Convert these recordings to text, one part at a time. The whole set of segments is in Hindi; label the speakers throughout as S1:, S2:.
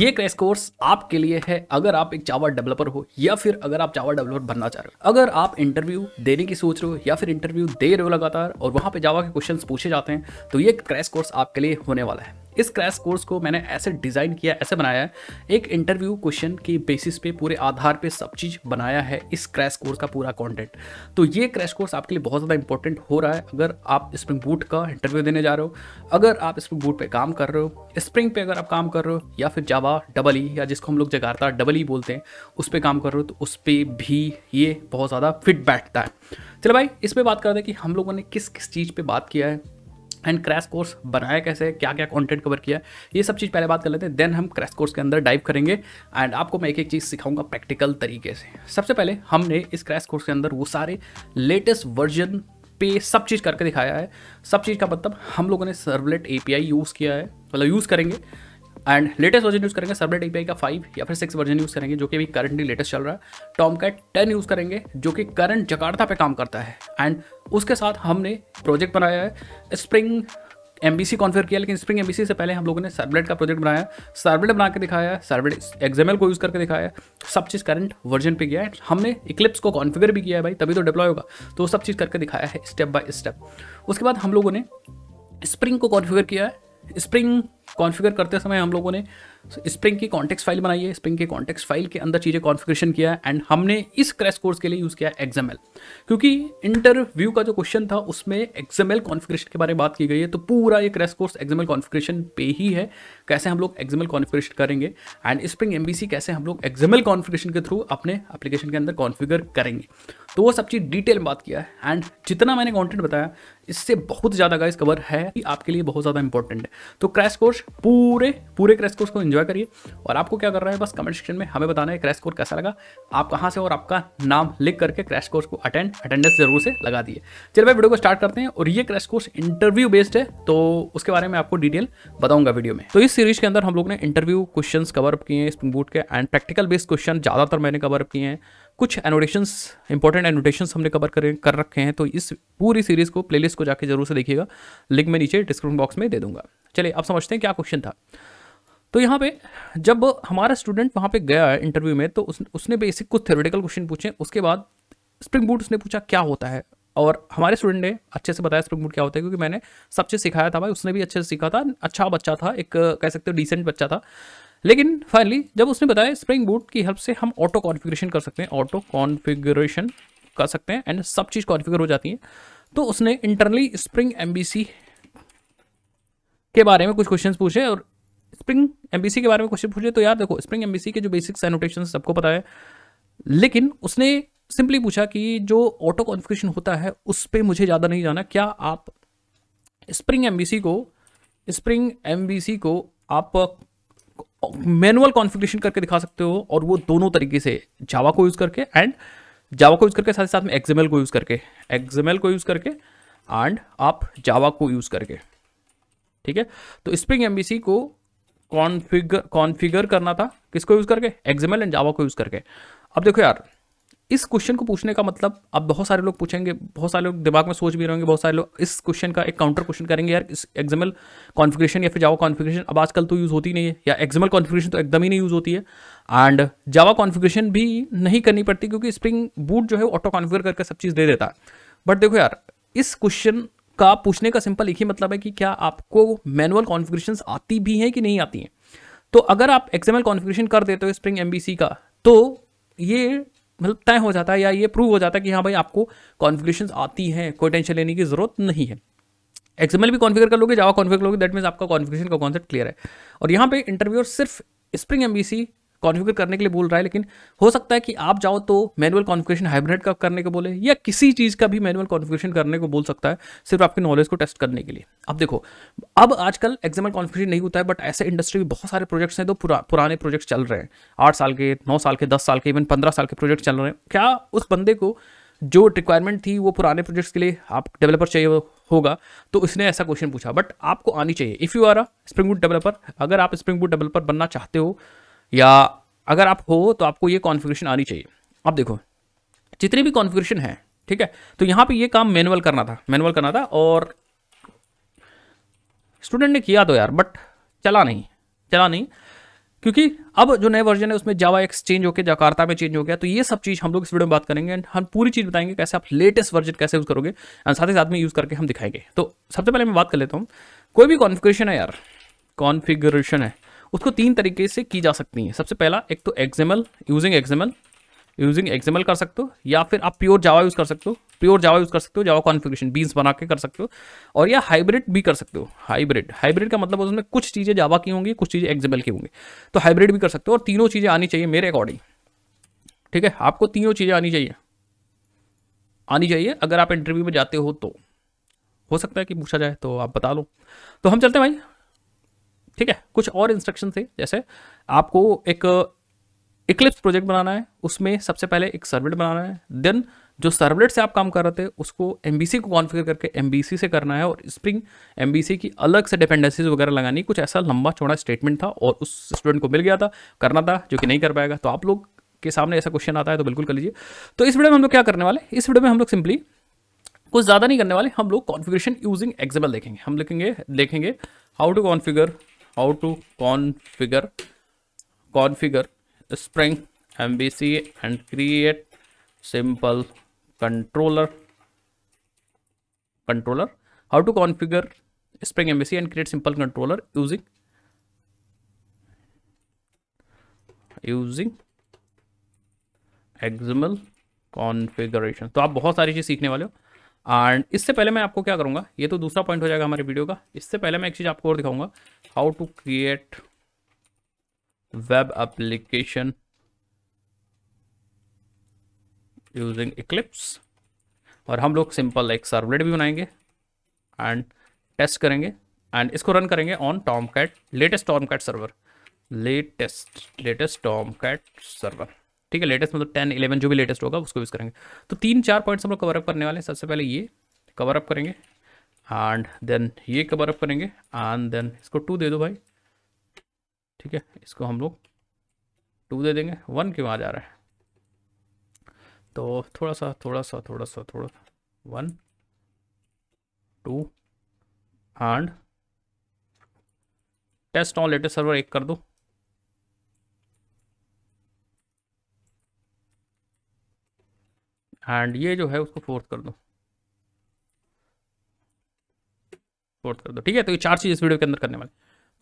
S1: ये क्रैश कोर्स आपके लिए है अगर आप एक चावल डेवलपर हो या फिर अगर आप चावल डेवलपर बनना चाह रहे हो अगर आप इंटरव्यू देने की सोच रहे हो या फिर इंटरव्यू दे रहे हो लगातार और वहां पे जावा के क्वेश्चन पूछे जाते हैं तो ये क्रैश कोर्स आपके लिए होने वाला है इस क्रैश कोर्स को मैंने ऐसे डिज़ाइन किया ऐसे बनाया है एक इंटरव्यू क्वेश्चन के बेसिस पे पूरे आधार पे सब चीज़ बनाया है इस क्रैश कोर्स का पूरा कंटेंट तो ये क्रैश कोर्स आपके लिए बहुत ज़्यादा इंपॉर्टेंट हो रहा है अगर आप स्प्रिंग बूट का इंटरव्यू देने जा रहे हो अगर आप स्प्रिंग बूट पर काम कर रहे हो स्प्रिंग पे अगर आप काम कर रहे हो या फिर जावा डबल ई या जिसको हम लोग जगारता डबल ई बोलते हैं उस पर काम कर रहे हो तो उस पर भी ये बहुत ज़्यादा फिट बैठता है चलो भाई इस पर बात रहे हैं कि हम लोगों ने किस किस चीज़ पर बात किया है एंड क्रैश कोर्स बनाया कैसे क्या क्या कंटेंट कवर किया ये सब चीज़ पहले बात कर लेते हैं देन हम क्रैश कोर्स के अंदर डाइव करेंगे एंड आपको मैं एक एक चीज़ सिखाऊंगा प्रैक्टिकल तरीके से सबसे पहले हमने इस क्रैश कोर्स के अंदर वो सारे लेटेस्ट वर्जन पे सब चीज़ करके दिखाया है सब चीज़ का मतलब हम लोगों ने सर्वलेट ए यूज़ किया है मतलब यूज़ करेंगे एंड लेटेस्ट वर्जन यूज़ करेंगे सर्वलेट एपीआई का फाइव या फिर सिक्स वर्जन यूज़ करेंगे जो कि अभी करंटली लेटेस्ट चल रहा है टॉम कैट टेन यूज़ करेंगे जो कि करंट जकार्ता पे काम करता है एंड उसके साथ हमने प्रोजेक्ट बनाया है spring M B C configure किया लेकिन स्प्रिंग एम बी सी से पहले हम लोगों ने सर्वलेट का प्रोजेक्ट बनाया सर्वलेट बना के दिखाया सर्वलेट एग्जामल को यूज़ करके दिखाया सब चीज़ करंट वर्जन पे गया है हमने इक्लिप्स को कॉन्फिगर भी किया है भाई तभी तो डिप्लॉय होगा तो सब चीज़ करके दिखाया है स्टेप बाय स्टेप उसके बाद हम लोगों ने स्प्रिंग को कॉन्फिगर किया है स्प्रिंग कॉन्फ़िगर करते समय हम लोगों ने स्प्रिंग की कॉन्टेक्स्ट फाइल बनाई है स्प्रिंग के कॉन्टेक्स्ट फाइल के अंदर चीज़ें कॉन्फ़िगरेशन किया एंड हमने इस क्रैश कोर्स के लिए यूज़ किया एक्सएमएल क्योंकि इंटरव्यू का जो क्वेश्चन था उसमें एक्सएमएल कॉन्फ़िगरेशन के बारे में बात की गई है तो पूरा ये क्रैश कोर्स एक्सएमएल कॉन्फ़िगरेशन पे ही है कैसे हम लोग एक्सएमएल कॉन्फ़िगरेशन करेंगे एंड स्प्रिंग एमबीसी कैसे हम लोग एक्सएमएल कॉन्फ़िगरेशन के थ्रू अपने एप्लीकेशन के अंदर कॉन्फ़िगर करेंगे तो वो सब चीज़ डिटेल में बात किया है एंड जितना मैंने कॉन्टेंट बताया इससे बहुत ज़्यादा गाइस कवर है कि आपके लिए बहुत ज़्यादा इंपॉर्टेंट है तो क्रैश कोर्स पूरे पूरे क्रैश कोर्स को इन्जॉय करिए और आपको क्या कर रहा है बस कमेंट सेक्शन में हमें बताना है क्रैश कोर्स कैसा लगा आप कहाँ से और आपका नाम लिख करके क्रैश कोर्स को अटेंड अटेंडेंस जरूर से लगा दिए चलिए भाई वीडियो को स्टार्ट करते हैं और ये क्रैश कोर्स इंटरव्यू बेस्ड है तो उसके बारे में आपको डिटेल बताऊंगा वीडियो में तो इस सीरीज के अंदर हम लोग ने इंटरव्यू क्वेश्चन कवर अप किए हैं स्प्रिंग बूट के एंड प्रैक्टिकल बेस्ड क्वेश्चन ज़्यादातर मैंने कवर अप किए हैं कुछ एनोटेशन इंपॉर्टेंट एनोटेशन हमने कवर करें कर रखे हैं तो इस पूरी सीरीज़ को प्लेलिस्ट को जाकर जरूर से देखिएगा लिंक मैं नीचे डिस्क्रिप्शन बॉक्स में दे दूंगा चलिए आप समझते हैं क्या क्वेश्चन था तो यहाँ पे जब हमारा स्टूडेंट वहाँ पे गया इंटरव्यू में तो उस, उसने बेसिक कुछ थेरेटिकल क्वेश्चन पूछे उसके बाद स्प्रिंग बूट उसने पूछा क्या होता है और हमारे स्टूडेंट ने अच्छे से बताया स्प्रिंग बूट क्या होता है क्योंकि मैंने सब चीज़ सिखाया था भाई उसने भी अच्छे से सीखा था अच्छा बच्चा था एक कह सकते हो डिसेंट बच्चा था लेकिन फाइनली जब उसने बताया स्प्रिंग बूट की हेल्प से हम ऑटो कॉन्फिग्रेशन कर सकते हैं ऑटो कॉन्फ़िगरेशन कर सकते हैं एंड सब चीज़ कॉन्फ़िगर हो जाती है तो उसने इंटरनली स्प्रिंग एम के बारे में कुछ क्वेश्चन पूछे और स्प्रिंग एम के बारे में क्वेश्चन पूछे तो यार देखो स्प्रिंग एम के जो बेसिक एनोटेशन सबको पता है लेकिन उसने सिंपली पूछा कि जो ऑटो कॉन्फ़िगरेशन होता है उस पर मुझे ज़्यादा नहीं जाना क्या आप स्प्रिंग एम को स्प्रिंग एम को आप मैनुअल कॉन्फ़िगरेशन करके दिखा सकते हो और वो दोनों तरीके से जावा को यूज़ करके एंड जावा को यूज़ करके साथ ही साथ में एक्सएमएल को यूज़ करके एक्सएमएल को यूज़ करके एंड आप जावा को यूज़ करके ठीक है तो स्प्रिंग एम को कॉन्फिगर कॉन्फिगर करना था किसको यूज़ करके एक्सएमएल एंड जावा को यूज़ करके अब देखो यार इस क्वेश्चन को पूछने का मतलब अब बहुत सारे लोग पूछेंगे बहुत सारे लोग दिमाग में सोच भी रहेंगे बहुत सारे लोग इस क्वेश्चन का एक काउंटर क्वेश्चन करेंगे यार इस एग्जामल कॉन्फ़िगरेशन या फिर जावा कॉन्फ़िगरेशन अब आजकल तो यूज़ होती नहीं है या एग्जामल कॉन्फ़िगरेशन तो एकदम ही नहीं यूज़ होती है एंड जावा कॉन्फ़िगरेशन भी नहीं करनी पड़ती क्योंकि स्प्रिंग बूट जो है ऑटो कॉन्फ़िगर करके सब चीज़ दे देता है बट देखो यार इस क्वेश्चन का पूछने का सिंपल एक ही मतलब है कि क्या आपको मैनुअल कॉन्फ़िगरेशन आती भी हैं कि नहीं आती हैं तो अगर आप एग्जामल कॉन्फ़िगरेशन कर देते हो स्प्रिंग एम का तो ये मतलब तय हो जाता है या ये प्रूव हो जाता है कि हाँ भाई आपको कॉन्फ़िगरेशन आती हैं कोई टेंशन लेने की ज़रूरत नहीं है एक्सएमएल भी कॉन्फ़िगर कर लोगे जावा कॉन्फ़िगर लोगे दैट मीन्स आपका कॉन्फ़िगरेशन का कॉन्सेप्ट क्लियर है और यहाँ पे इंटरव्यूअर सिर्फ स्प्रिंग एम कॉन्फ़िगर करने के लिए बोल रहा है लेकिन हो सकता है कि आप जाओ तो मैनुअल कॉन्फ़िगरेशन हाइब्रिड का करने को बोले या किसी चीज़ का भी मैनुअल कॉन्फ़िगरेशन करने को बोल सकता है सिर्फ आपके नॉलेज को टेस्ट करने के लिए अब देखो अब आजकल एग्जामल कॉन्फ़िगरेशन नहीं होता है बट ऐसे इंडस्ट्री में बहुत सारे प्रोजेक्ट्स हैं तो पुरा, पुराने प्रोजेक्ट्स चल रहे हैं आठ साल के नौ साल के दस साल के इवन पंद्रह साल के प्रोजेक्ट चल रहे हैं क्या उस बंदे को जो रिक्वायरमेंट थी वो पुराने प्रोजेक्ट्स के लिए आप डेवलपर चाहिए होगा तो इसने ऐसा क्वेश्चन पूछा बट आपको आनी चाहिए if you are a spring boot developer अगर आप स्प्रिंग बूट डेवलपर बनना चाहते हो या अगर आप हो तो आपको ये कॉन्फ़िगरेशन आनी चाहिए आप देखो जितने भी कॉन्फ़िगरेशन है ठीक है तो यहाँ पे ये काम मैनुअल करना था मैनुअल करना था और स्टूडेंट ने किया तो यार बट चला नहीं चला नहीं क्योंकि अब जो नए वर्जन है उसमें जावा एक्सचेंज होकर जकार्ता में चेंज हो गया तो ये सब चीज़ हम लोग इस वीडियो में बात करेंगे एंड हम पूरी चीज़ बताएंगे कैसे आप लेटेस्ट वर्जन कैसे यूज़ करोगे एंड साथ ही साथ में यूज़ करके हम दिखाएंगे तो सबसे पहले मैं बात कर लेता हूँ कोई भी कॉन्फ़िगरेशन है यार कॉन्फ़िगरेशन है उसको तीन तरीके से की जा सकती हैं सबसे पहला एक तो XML using XML using XML कर सकते हो या फिर आप प्योर जावा यूज़ कर सकते हो प्योर जावा यूज़ कर सकते हो जावा कॉन्फ़िगरेशन बीन्स बना के कर सकते हो और या हाइब्रिड भी कर सकते हो हाइब्रिड हाइब्रिड का मतलब उसमें कुछ चीज़ें जावा की होंगी कुछ चीज़ें एक्सएमएल की होंगी तो हाइब्रिड भी कर सकते हो और तीनों चीज़ें आनी चाहिए मेरे अकॉर्डिंग ठीक है आपको तीनों चीज़ें आनी चाहिए आनी चाहिए अगर आप इंटरव्यू में जाते हो तो हो सकता है कि पूछा जाए तो आप बता लो तो हम चलते हैं भाई ठीक है कुछ और इंस्ट्रक्शन थे जैसे आपको एक इक्लिप्स uh, प्रोजेक्ट बनाना है उसमें सबसे पहले एक सर्वलेट बनाना है देन जो सर्वलेट से आप काम कर रहे थे उसको एम को कॉन्फ़िगर करके एम से करना है और स्प्रिंग एम की अलग से डिपेंडेंसीज वगैरह लगानी कुछ ऐसा लंबा चौड़ा स्टेटमेंट था और उस स्टूडेंट को मिल गया था करना था जो कि नहीं कर पाएगा तो आप लोग के सामने ऐसा क्वेश्चन आता है तो बिल्कुल कर लीजिए तो इस वीडियो में हम लोग क्या करने वाले इस वीडियो में हम लोग सिंपली कुछ ज़्यादा नहीं करने वाले हम लोग कॉन्फ़िगरेशन यूजिंग एग्जाम्पल देखेंगे हम लिखेंगे देखेंगे how to configure how to configure configure spring MVC and create simple controller controller how to configure spring MVC and create simple controller using using XML configuration तो आप बहुत सारी चीज़ सीखने वाले हो एंड इससे पहले मैं आपको क्या करूँगा ये तो दूसरा पॉइंट हो जाएगा हमारे वीडियो का इससे पहले मैं एक चीज़ आपको और दिखाऊंगा how to create web application using Eclipse और हम लोग सिंपल एक सर्वलेट भी बनाएंगे एंड टेस्ट करेंगे एंड इसको रन करेंगे on Tomcat latest Tomcat server latest latest Tomcat server ठीक है लेटेस्ट मतलब टेन इलेवन जो भी लेटेस्ट होगा उसको यूज़ करेंगे तो तीन चार पॉइंट्स हम लोग कवरअप करने वाले हैं सबसे पहले ये कवरअप करेंगे एंड देन ये कवरअप करेंगे एंड देन इसको टू दे दो भाई ठीक है इसको हम लोग टू दे देंगे वन क्यों आ जा रहा है तो थोड़ा सा थोड़ा सा थोड़ा सा थोड़ा सा one two and test on latest server एक कर दो एंड ये जो है उसको फोर्थ कर दो फोर्थ कर दो ठीक है तो ये चार चीज़ इस वीडियो के अंदर करने वाले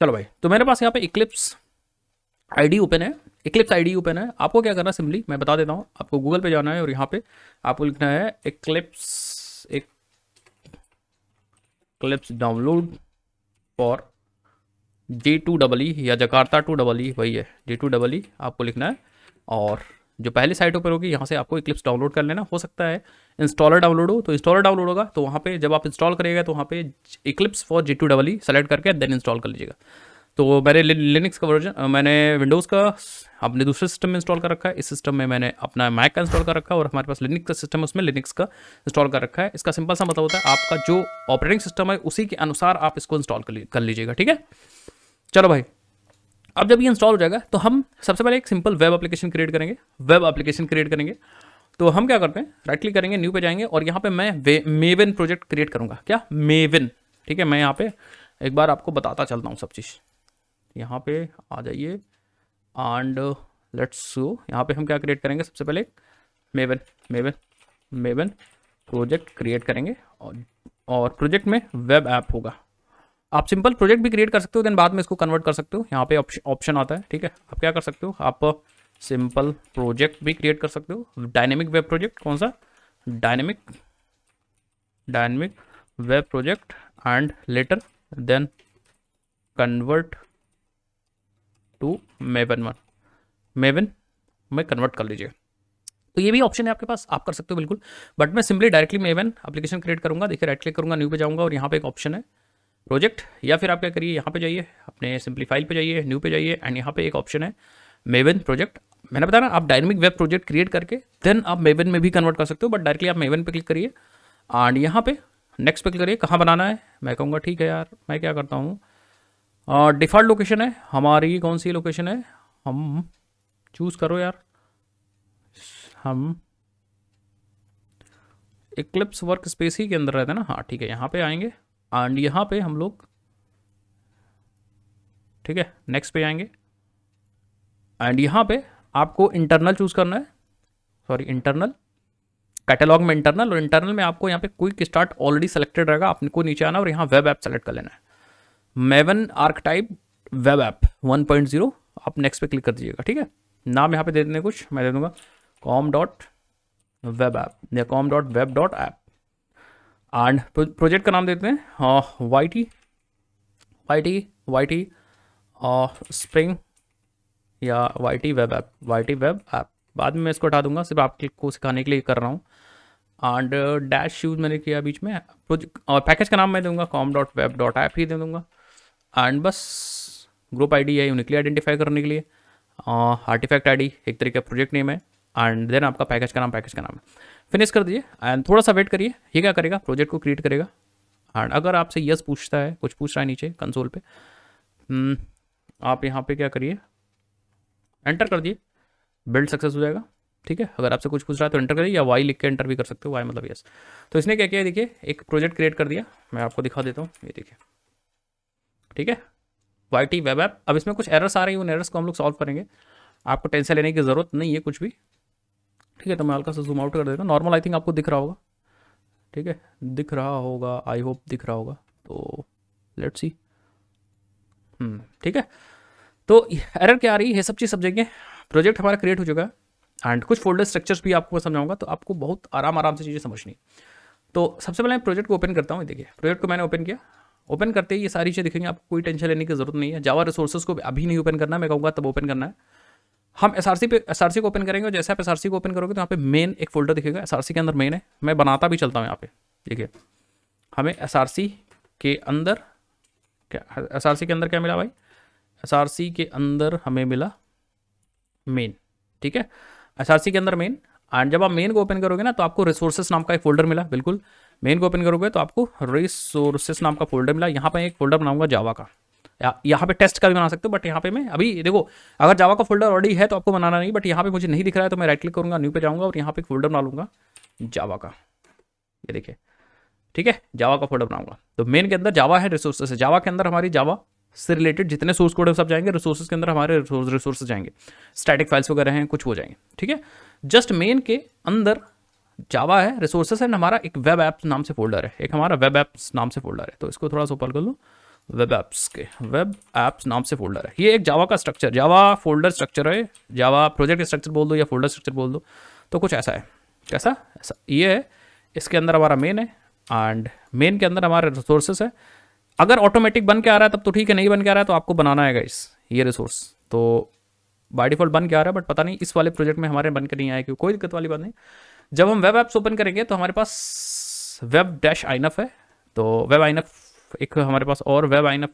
S1: चलो भाई तो मेरे पास यहाँ पे इक्लिप्स आईडी ओपन है इक्लिप्स आईडी ओपन है आपको क्या करना सिंपली मैं बता देता हूँ आपको गूगल पे जाना है और यहाँ पे आपको लिखना है Eclipse Eclipse download for J two double E या जकार्ता टू डबल ई वही है जे टू डबल ई आपको लिखना है और जो पहले साइटों पर होगी यहाँ से आपको इक्लिप्स डाउनलोड कर लेना हो सकता है इंस्टॉलर डाउनलोड हो तो इंस्टॉलर डाउनलोड होगा तो वहाँ पे जब आप इंस्टॉल करिएगा तो वहाँ पे Eclipse for G two double E select करके देन इंस्टॉल कर लीजिएगा तो मैंने लिनक्स का वर्जन मैंने विंडोज़ का अपने दूसरे सिस्टम में इंस्टॉल कर रखा है इस सिस्टम में मैंने अपना मैक का इंस्टॉल कर रखा है और हमारे पास लिनक्स का सिस्टम है उसमें लिनक्स का इंस्टॉल कर रखा है इसका सिंपल सा मतलब होता है आपका जो ऑपरेटिंग सिस्टम है उसी के अनुसार आप इसको इंस्टॉल कर लीजिएगा ठीक है चलो भाई अब जब ये इंस्टॉल हो जाएगा तो हम सबसे पहले एक सिंपल वेब एप्लीकेशन क्रिएट करेंगे वेब एप्लीकेशन क्रिएट करेंगे तो हम क्या करते हैं राइट क्लिक करेंगे न्यू पे जाएंगे और यहाँ पे मैं मेविन प्रोजेक्ट क्रिएट करूँगा क्या मेविन ठीक है मैं यहाँ पे एक बार आपको बताता चलता हूँ सब चीज़ यहाँ पे आ जाइए एंड लेट्स गो यहाँ पे हम क्या क्रिएट करेंगे सबसे पहले Maven Maven Maven project create करेंगे और और प्रोजेक्ट में वेब ऐप होगा आप सिंपल प्रोजेक्ट भी क्रिएट कर सकते हो देन बाद में इसको कन्वर्ट कर सकते हो यहाँ पे ऑप्शन आता है ठीक है आप क्या कर सकते हो आप सिंपल प्रोजेक्ट भी क्रिएट कर सकते हो डायनेमिक वेब प्रोजेक्ट कौन सा dynamic dynamic web project and later then convert to Maven one Maven में कन्वर्ट कर लीजिए तो ये भी ऑप्शन है आपके पास आप कर सकते हो बिल्कुल बट मैं simply directly Maven application create करूंगा देखिए राइट क्लिक करूंगा न्यू पे जाऊंगा और यहाँ पे एक ऑप्शन है प्रोजेक्ट या फिर आप क्या करिए यहाँ पे जाइए अपने सिंपली फाइल पे जाइए न्यू पे जाइए एंड यहाँ पे एक ऑप्शन है मेवन प्रोजेक्ट मैंने बताया ना आप डायनमिक वेब प्रोजेक्ट क्रिएट करके देन आप मेवन में भी कन्वर्ट कर सकते हो बट डायरेक्टली आप मेवन पे क्लिक करिए एंड यहाँ पे नेक्स्ट पे क्लिक करिए कहाँ बनाना है मैं कहूँगा ठीक है यार मैं क्या करता हूँ डिफ़ॉल्ट लोकेशन है हमारी कौन सी लोकेशन है हम चूज़ करो यार हम इक्लिप्स वर्क स्पेस ही के अंदर रहते हैं ना हाँ ठीक है यहाँ पे आएंगे एंड यहाँ पे हम लोग ठीक है नेक्स्ट पे आएंगे एंड यहाँ पे आपको इंटरनल चूज़ करना है सॉरी इंटरनल कैटलॉग में इंटरनल और इंटरनल में आपको यहाँ पे क्विक स्टार्ट ऑलरेडी सेलेक्टेड रहेगा आपने को नीचे आना और यहाँ वेब ऐप सेलेक्ट कर लेना है मेवन टाइप वेब ऐप 1.0 आप नेक्स्ट पे क्लिक कर दीजिएगा ठीक है नाम यहाँ पे दे देने कुछ मैं दे दूंगा कॉम डॉट वेब ऐप या com dot web dot app and project का नाम देते हैं Y T Y T Y T spring या Y T web app Y T web app बाद में मैं इसको हटा दूंगा सिर्फ आपके को सिखाने के लिए कर रहा हूँ एंड डैश यूज मैंने किया बीच में और पैकेज का नाम मैं दूंगा com dot web dot app ही दे दूंगा एंड बस ग्रुप आई डी है यूनिकली आइडेंटिफाई करने के लिए आर्टिफैक्ट आई डी एक तरीके का प्रोजेक्ट नेम है एंड देन आपका पैकेज का नाम पैकेज का नाम फिनिश कर दीजिए एंड थोड़ा सा वेट करिए ये क्या करेगा प्रोजेक्ट को क्रिएट करेगा एंड अगर आपसे यस पूछता है कुछ पूछ रहा है नीचे कंसोल पे हम्म, आप यहाँ पे क्या करिए एंटर कर दिए बिल्ड सक्सेस हो जाएगा ठीक है अगर आपसे कुछ पूछ रहा है तो एंटर करिए या वाई लिख के एंटर भी कर सकते हो वाई मतलब यस तो इसने क्या किया देखिए एक प्रोजेक्ट क्रिएट कर दिया मैं आपको दिखा देता हूँ ये देखिए ठीक है वाई टी वेब ऐप अब इसमें कुछ एरर्स आ रही है उन एरर्स को हम लोग सॉल्व करेंगे आपको टेंशन लेने की ज़रूरत नहीं है कुछ भी ठीक है तो मैं हल्का सा जूम आउट कर देता हूँ नॉर्मल आई थिंक आपको दिख रहा होगा ठीक है दिख रहा होगा आई होप दिख रहा होगा तो लेट सी हम्म, ठीक है तो एरर क्या आ रही है सब चीज़ सब जगह प्रोजेक्ट हमारा क्रिएट हो चुका है एंड कुछ फोल्डर स्ट्रक्चर्स भी आपको समझाऊंगा तो आपको बहुत आराम आराम से चीज़ें समझनी तो सबसे पहले मैं प्रोजेक्ट को ओपन करता हूँ देखिए प्रोजेक्ट को मैंने ओपन किया ओपन करते ही ये सारी चीज़ें दिखेंगे आपको कोई टेंशन लेने की जरूरत नहीं है जावा रिसोर्सेज को अभी नहीं ओपन करना मैं कहूँगा तब ओपन करना है हम एस आर सी पे एस आर सी को ओपन करेंगे जैसे आप एस आर सी को ओपन करोगे तो यहाँ पे मेन एक फोल्डर दिखेगा एस आर सी के अंदर मेन है मैं बनाता भी चलता हूँ यहाँ पे देखिए हमें एस आर सी के अंदर क्या एस आर सी के अंदर क्या मिला भाई एस आर सी के अंदर हमें मिला मेन ठीक है एस आर सी के अंदर मेन एंड जब आप मेन को ओपन करोगे ना तो आपको रिसोर्सेस नाम का एक फोल्डर मिला बिल्कुल मेन को ओपन करोगे तो आपको रिसोर्सेस नाम का फोल्डर मिला यहाँ पर एक फोल्डर बनाऊंगा जावा का यहाँ पे टेस्ट का भी बना सकते हो बट यहाँ पे मैं अभी देखो अगर जावा का फोल्डर ऑलरेडी है तो आपको बनाना नहीं बट यहाँ पे मुझे नहीं दिख रहा है तो मैं राइट क्लिक करूंगा न्यू पे जाऊंगा और यहाँ पे एक फोल्डर बना लूंगा जावा का ये देखिए ठीक है जावा का फोल्डर बनाऊंगा तो मेन के अंदर जावा है रिसोर्सेस है जावा के अंदर हमारी जावा से रिलेटेड जितने सोर्स कोड सब जाएंगे रिसोर्सेज के अंदर हमारे रिसोर्स जाएंगे स्टैटिक फाइल्स वगैरह हैं कुछ हो जाएंगे ठीक है जस्ट मेन के अंदर जावा है रिसोर्सेस एंड हमारा एक वेब ऐप्स नाम से फोल्डर है एक हमारा वेब ऐप्स नाम से फोल्डर है तो इसको थोड़ा सा ऊपर कर लो वेब ऐप्स के वेब ऐप्स नाम से फोल्डर है ये एक जावा का स्ट्रक्चर जावा फोल्डर स्ट्रक्चर है जावा प्रोजेक्ट स्ट्रक्चर बोल दो या फोल्डर स्ट्रक्चर बोल दो तो कुछ ऐसा है कैसा ऐसा ये है इसके अंदर हमारा मेन है एंड मेन के अंदर हमारे रिसोर्सेस है अगर ऑटोमेटिक बन के आ रहा है तब तो ठीक है नहीं बन के आ रहा है तो आपको बनाना है इस ये रिसोर्स तो बाय डिफॉल्ट बन के आ रहा है बट पता नहीं इस वाले प्रोजेक्ट में हमारे बन के नहीं आया क्योंकि कोई दिक्कत वाली बात नहीं जब हम वेब ऐप्स ओपन करेंगे तो हमारे पास वेब डैश आइनफ है तो वेब आइनफ एक हमारे पास और web I N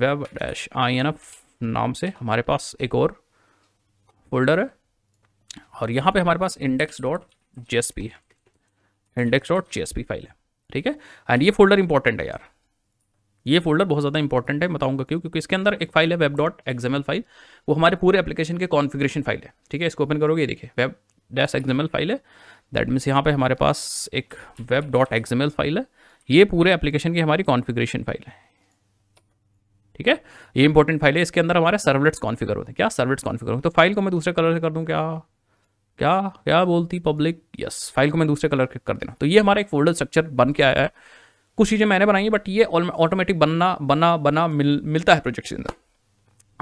S1: web dash I N नाम से हमारे पास एक और फोल्डर है और यहाँ पे हमारे पास इंडेक्स डॉट जे है इंडेक्स डॉट जे फाइल है ठीक है एंड ये फोल्डर इंपॉर्टेंट है यार ये फोल्डर बहुत ज़्यादा इंपॉर्टेंट है बताऊंगा क्यों क्योंकि इसके अंदर एक फाइल है वेब डॉट एक्सएमएल फाइल वो हमारे पूरे एप्लीकेशन के कॉन्फ़िगरेशन फाइल है ठीक है इसको ओपन करोगे ये देखिए वेब डैश एक्सएमएल फाइल है दैट मीन्स यहाँ पे हमारे पास एक वेब डॉट एक्सएमएल फाइल है ये पूरे एप्लीकेशन की हमारी कॉन्फ़िगरेशन फाइल है ठीक है ये इंपॉर्टेंट फाइल है इसके अंदर हमारे सर्वलेट्स कॉन्फ़िगर होते हैं क्या सर्वलेट्स कॉन्फ़िगर होते तो फाइल को मैं दूसरे कलर से कर दूँ क्या क्या क्या बोलती पब्लिक यस फाइल को मैं दूसरे कलर कर देना तो ये हमारा एक फोल्डर स्ट्रक्चर बन के आया है कुछ चीज़ें मैंने बनाई बट ये ऑटोमेटिक बनना बना बना मिल मिलता है प्रोजेक्ट के अंदर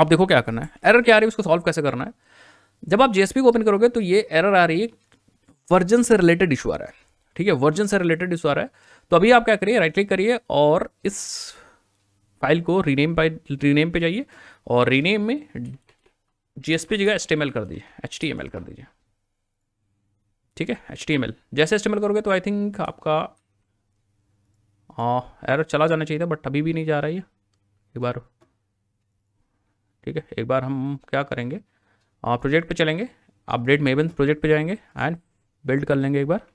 S1: अब देखो क्या करना है एरर क्या आ रही है उसको सॉल्व कैसे करना है जब आप जेएसपी को ओपन करोगे तो ये एरर आ रही है वर्जन से रिलेटेड इशू आ रहा है ठीक है वर्जन से रिलेटेड इशू आ रहा है तो अभी आप क्या करिए राइट क्लिक करिए और इस फाइल को रीनेम बाई रीनेम पे जाइए और रीनेम में जीएसपी जगह एच कर दीजिए एच कर दीजिए ठीक है एच जैसे एच करोगे तो आई थिंक आपका एरर हाँ, चला जाना चाहिए था बट अभी भी नहीं जा रहा है एक बार ठीक है एक बार हम क्या करेंगे प्रोजेक्ट हाँ, पे चलेंगे अपडेट मेबन प्रोजेक्ट पे जाएंगे एंड बिल्ड कर लेंगे एक बार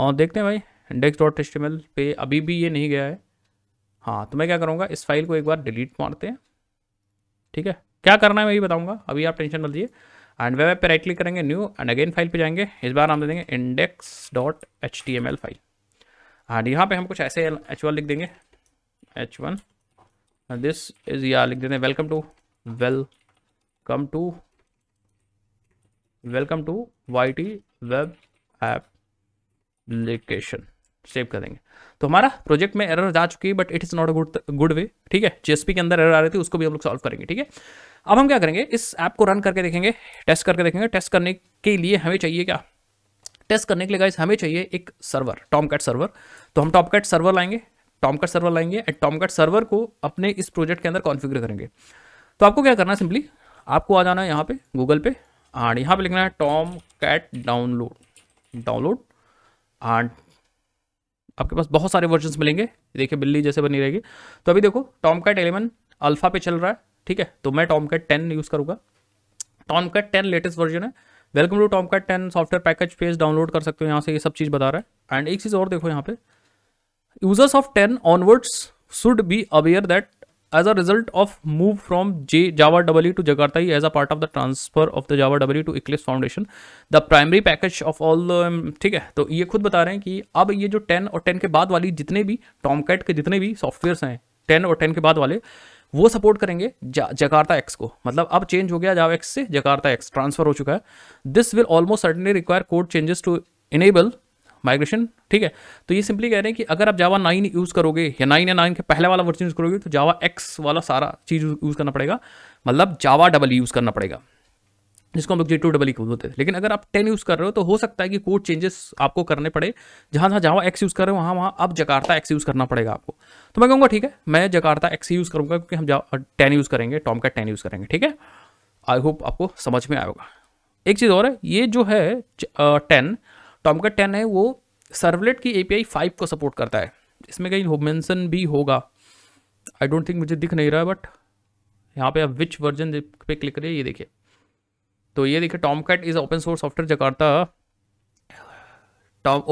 S1: और देखते हैं भाई इंडेक्स डॉट एस्ट पे अभी भी ये नहीं गया है हाँ तो मैं क्या करूँगा इस फाइल को एक बार डिलीट मारते हैं ठीक है क्या करना है मैं ये बताऊँगा अभी आप टेंशन मत लीजिए एंड वेब ऐप पर राइट क्लिक करेंगे न्यू एंड अगेन फाइल पे जाएंगे इस बार नाम दे देंगे index dot H T M L file and यहाँ पे हम कुछ ऐसे एच वन लिख देंगे एच वन दिस इज या लिख देते हैं welcome to welcome to welcome to Y T web app application save करेंगे तो हमारा प्रोजेक्ट में एरर जा चुकी है but it is not a good good way ठीक है जीएसपी के अंदर एरर आ रही थी उसको भी हम लोग सॉल्व करेंगे ठीक है अब हम क्या करेंगे इस ऐप को रन करके देखेंगे टेस्ट करके देखेंगे टेस्ट करने के लिए हमें चाहिए क्या टेस्ट करने के लिए गाइस हमें चाहिए एक सर्वर टॉमकट सर्वर तो हम टॉमकट सर्वर लाएंगे टॉमकट सर्वर लाएंगे एंड टॉमकट सर्वर को अपने इस प्रोजेक्ट के अंदर कॉन्फ़िगर करेंगे तो आपको क्या करना है सिंपली आपको आ जाना है यहाँ पे गूगल पे एंड यहाँ पे लिखना है Tomcat download download and आपके पास बहुत सारे वर्जन मिलेंगे देखिए बिल्ली जैसे बनी रहेगी तो अभी देखो टॉम कैट एलेवन अल्फा पे चल रहा है ठीक है तो मैं टॉम टेन यूज़ करूंगा टॉम टेन लेटेस्ट वर्जन है welcome to Tomcat ten software package page download कर सकते हो यहाँ से ये सब चीज़ बता रहा है एंड एक चीज़ और देखो यहाँ पे users of ten onwards should be aware that a result of move from J Java W to to ही as a part of the transfer of the Java W to Eclipse foundation the primary package of all ठीक है तो ये खुद बता रहे हैं कि अब ये जो टेन और टेन के बाद वाली जितने भी टॉमकैट के जितने भी सॉफ्टवेयर्स हैं टेन और टेन के बाद वाले वो सपोर्ट करेंगे जकार्ता एक्स को मतलब अब चेंज हो गया जावा एक्स से जकार्ता एक्स ट्रांसफर हो चुका है this will almost certainly require code changes to enable migration ठीक है तो ये सिंपली कह रहे हैं कि अगर आप जावा नाइन यूज़ करोगे या नाइन या नाइन के पहले वाला वर्जन यूज़ करोगे तो जावा एक्स वाला सारा चीज़ यूज़ करना पड़ेगा मतलब जावा डबल यूज़ करना पड़ेगा जिसको हम लोग जे टू डबल यूज होते हैं लेकिन अगर आप टेन यूज़ कर रहे हो तो हो सकता है कि कोड चेंजेस आपको करने पड़े जहाँ जहाँ जावा एक्स यूज़ कर रहे हो वहाँ वहाँ अब जकार्ता एक्स यूज़ करना पड़ेगा आपको तो मैं कहूँगा ठीक है मैं जकार्ता एक्स यूज़ करूँगा क्योंकि हम जावा टेन यूज़ करेंगे टॉम का टेन यूज़ करेंगे ठीक है आई होप आपको समझ में आएगा एक चीज़ और है ये जो है टेन टॉमकेट टेन है वो सर्वलेट की ए फाइव को सपोर्ट करता है इसमें कहीं मैंसन भी होगा आई डोंट थिंक मुझे दिख नहीं रहा बट यहाँ पे आप विच वर्जन पे क्लिक करिए ये देखिए तो ये देखिए Tomcat is open source software Jakarta